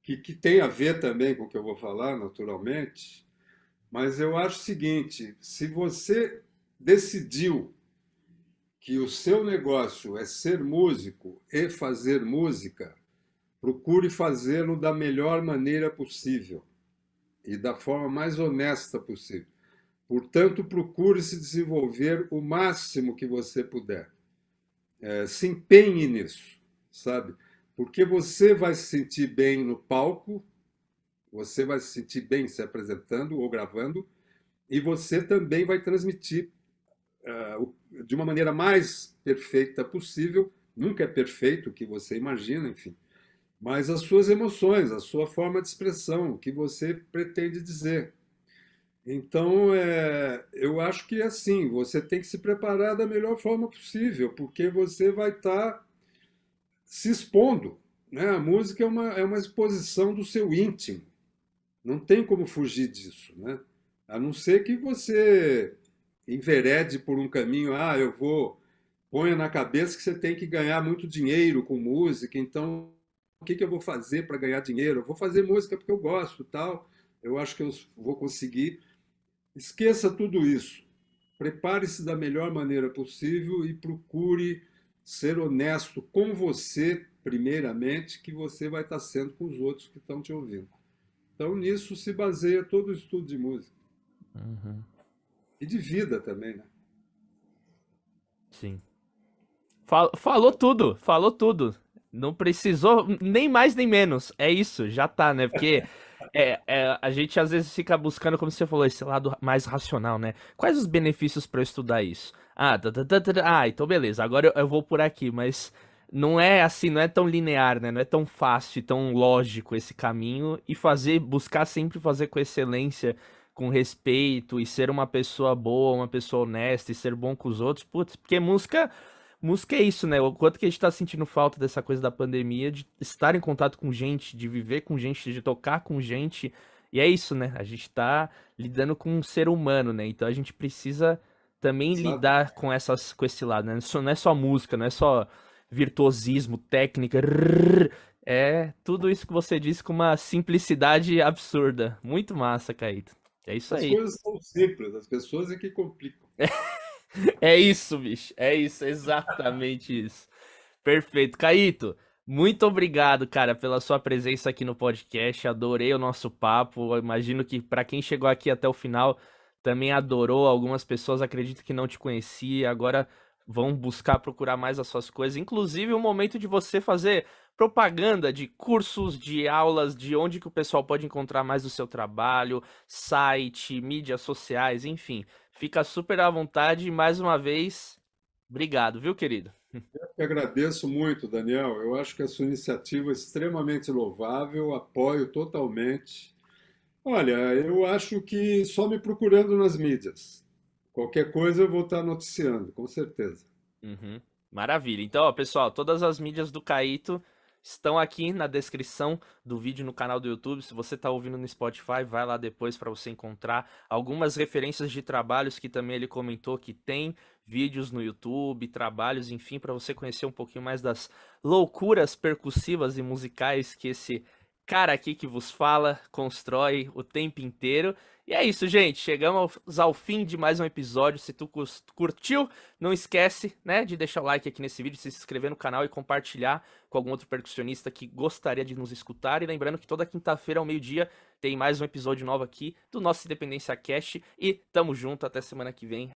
que, que tem a ver também com o que eu vou falar, naturalmente, mas eu acho o seguinte: se você decidiu que o seu negócio é ser músico e fazer música, procure fazê-lo da melhor maneira possível e da forma mais honesta possível. Portanto, procure se desenvolver o máximo que você puder. É, se empenhe nisso, sabe? Porque você vai se sentir bem no palco, você vai se sentir bem se apresentando ou gravando, e você também vai transmitir uh, de uma maneira mais perfeita possível. Nunca é perfeito o que você imagina, enfim. Mas as suas emoções, a sua forma de expressão, o que você pretende dizer. Então, é, eu acho que é assim, você tem que se preparar da melhor forma possível, porque você vai estar tá se expondo. Né? A música é uma, é uma exposição do seu íntimo. Não tem como fugir disso. Né? A não ser que você enverede por um caminho, ah, eu vou. Ponha na cabeça que você tem que ganhar muito dinheiro com música, então o que, que eu vou fazer para ganhar dinheiro? Eu vou fazer música porque eu gosto tal, eu acho que eu vou conseguir. Esqueça tudo isso. Prepare-se da melhor maneira possível e procure ser honesto com você, primeiramente, que você vai estar sendo com os outros que estão te ouvindo. Então, nisso se baseia todo o estudo de música. Uhum. E de vida também, né? Sim. Fal falou tudo, falou tudo. Não precisou nem mais nem menos. É isso, já tá, né? Porque (laughs) É, é, a gente às vezes fica buscando, como você falou, esse lado mais racional, né? Quais os benefícios para estudar isso? Ah, tá, tá, tá, ah, então beleza, agora eu, eu vou por aqui, mas não é assim, não é tão linear, né? Não é tão fácil, tão lógico esse caminho e fazer, buscar sempre fazer com excelência, com respeito e ser uma pessoa boa, uma pessoa honesta e ser bom com os outros. Putz, porque música música é isso, né? O quanto que a gente tá sentindo falta dessa coisa da pandemia, de estar em contato com gente, de viver com gente, de tocar com gente. E é isso, né? A gente tá lidando com um ser humano, né? Então a gente precisa também Sabe? lidar com essas com esse lado, né? Não é só é música, não é só virtuosismo, técnica. Rrr, é tudo isso que você disse com uma simplicidade absurda. Muito massa, Caíto. É isso as aí. As coisas são simples, as pessoas é que complicam. (laughs) É isso, bicho. É isso, exatamente isso. Perfeito. Caíto, muito obrigado, cara, pela sua presença aqui no podcast. Adorei o nosso papo. Eu imagino que para quem chegou aqui até o final também adorou. Algumas pessoas acredito que não te conhecia, agora vão buscar procurar mais as suas coisas, inclusive o momento de você fazer propaganda de cursos, de aulas, de onde que o pessoal pode encontrar mais o seu trabalho, site, mídias sociais, enfim. Fica super à vontade. Mais uma vez, obrigado, viu, querido? Eu que agradeço muito, Daniel. Eu acho que a sua iniciativa é extremamente louvável, apoio totalmente. Olha, eu acho que só me procurando nas mídias. Qualquer coisa eu vou estar noticiando, com certeza. Uhum. Maravilha. Então, ó, pessoal, todas as mídias do Caíto estão aqui na descrição do vídeo no canal do YouTube. Se você está ouvindo no Spotify, vai lá depois para você encontrar algumas referências de trabalhos que também ele comentou que tem vídeos no YouTube, trabalhos, enfim, para você conhecer um pouquinho mais das loucuras percussivas e musicais que esse cara aqui que vos fala constrói o tempo inteiro. E é isso, gente. Chegamos ao fim de mais um episódio. Se tu curtiu, não esquece, né, de deixar o like aqui nesse vídeo, se inscrever no canal e compartilhar com algum outro percussionista que gostaria de nos escutar. E lembrando que toda quinta-feira ao meio-dia tem mais um episódio novo aqui do nosso Independência Cast. E tamo junto até semana que vem.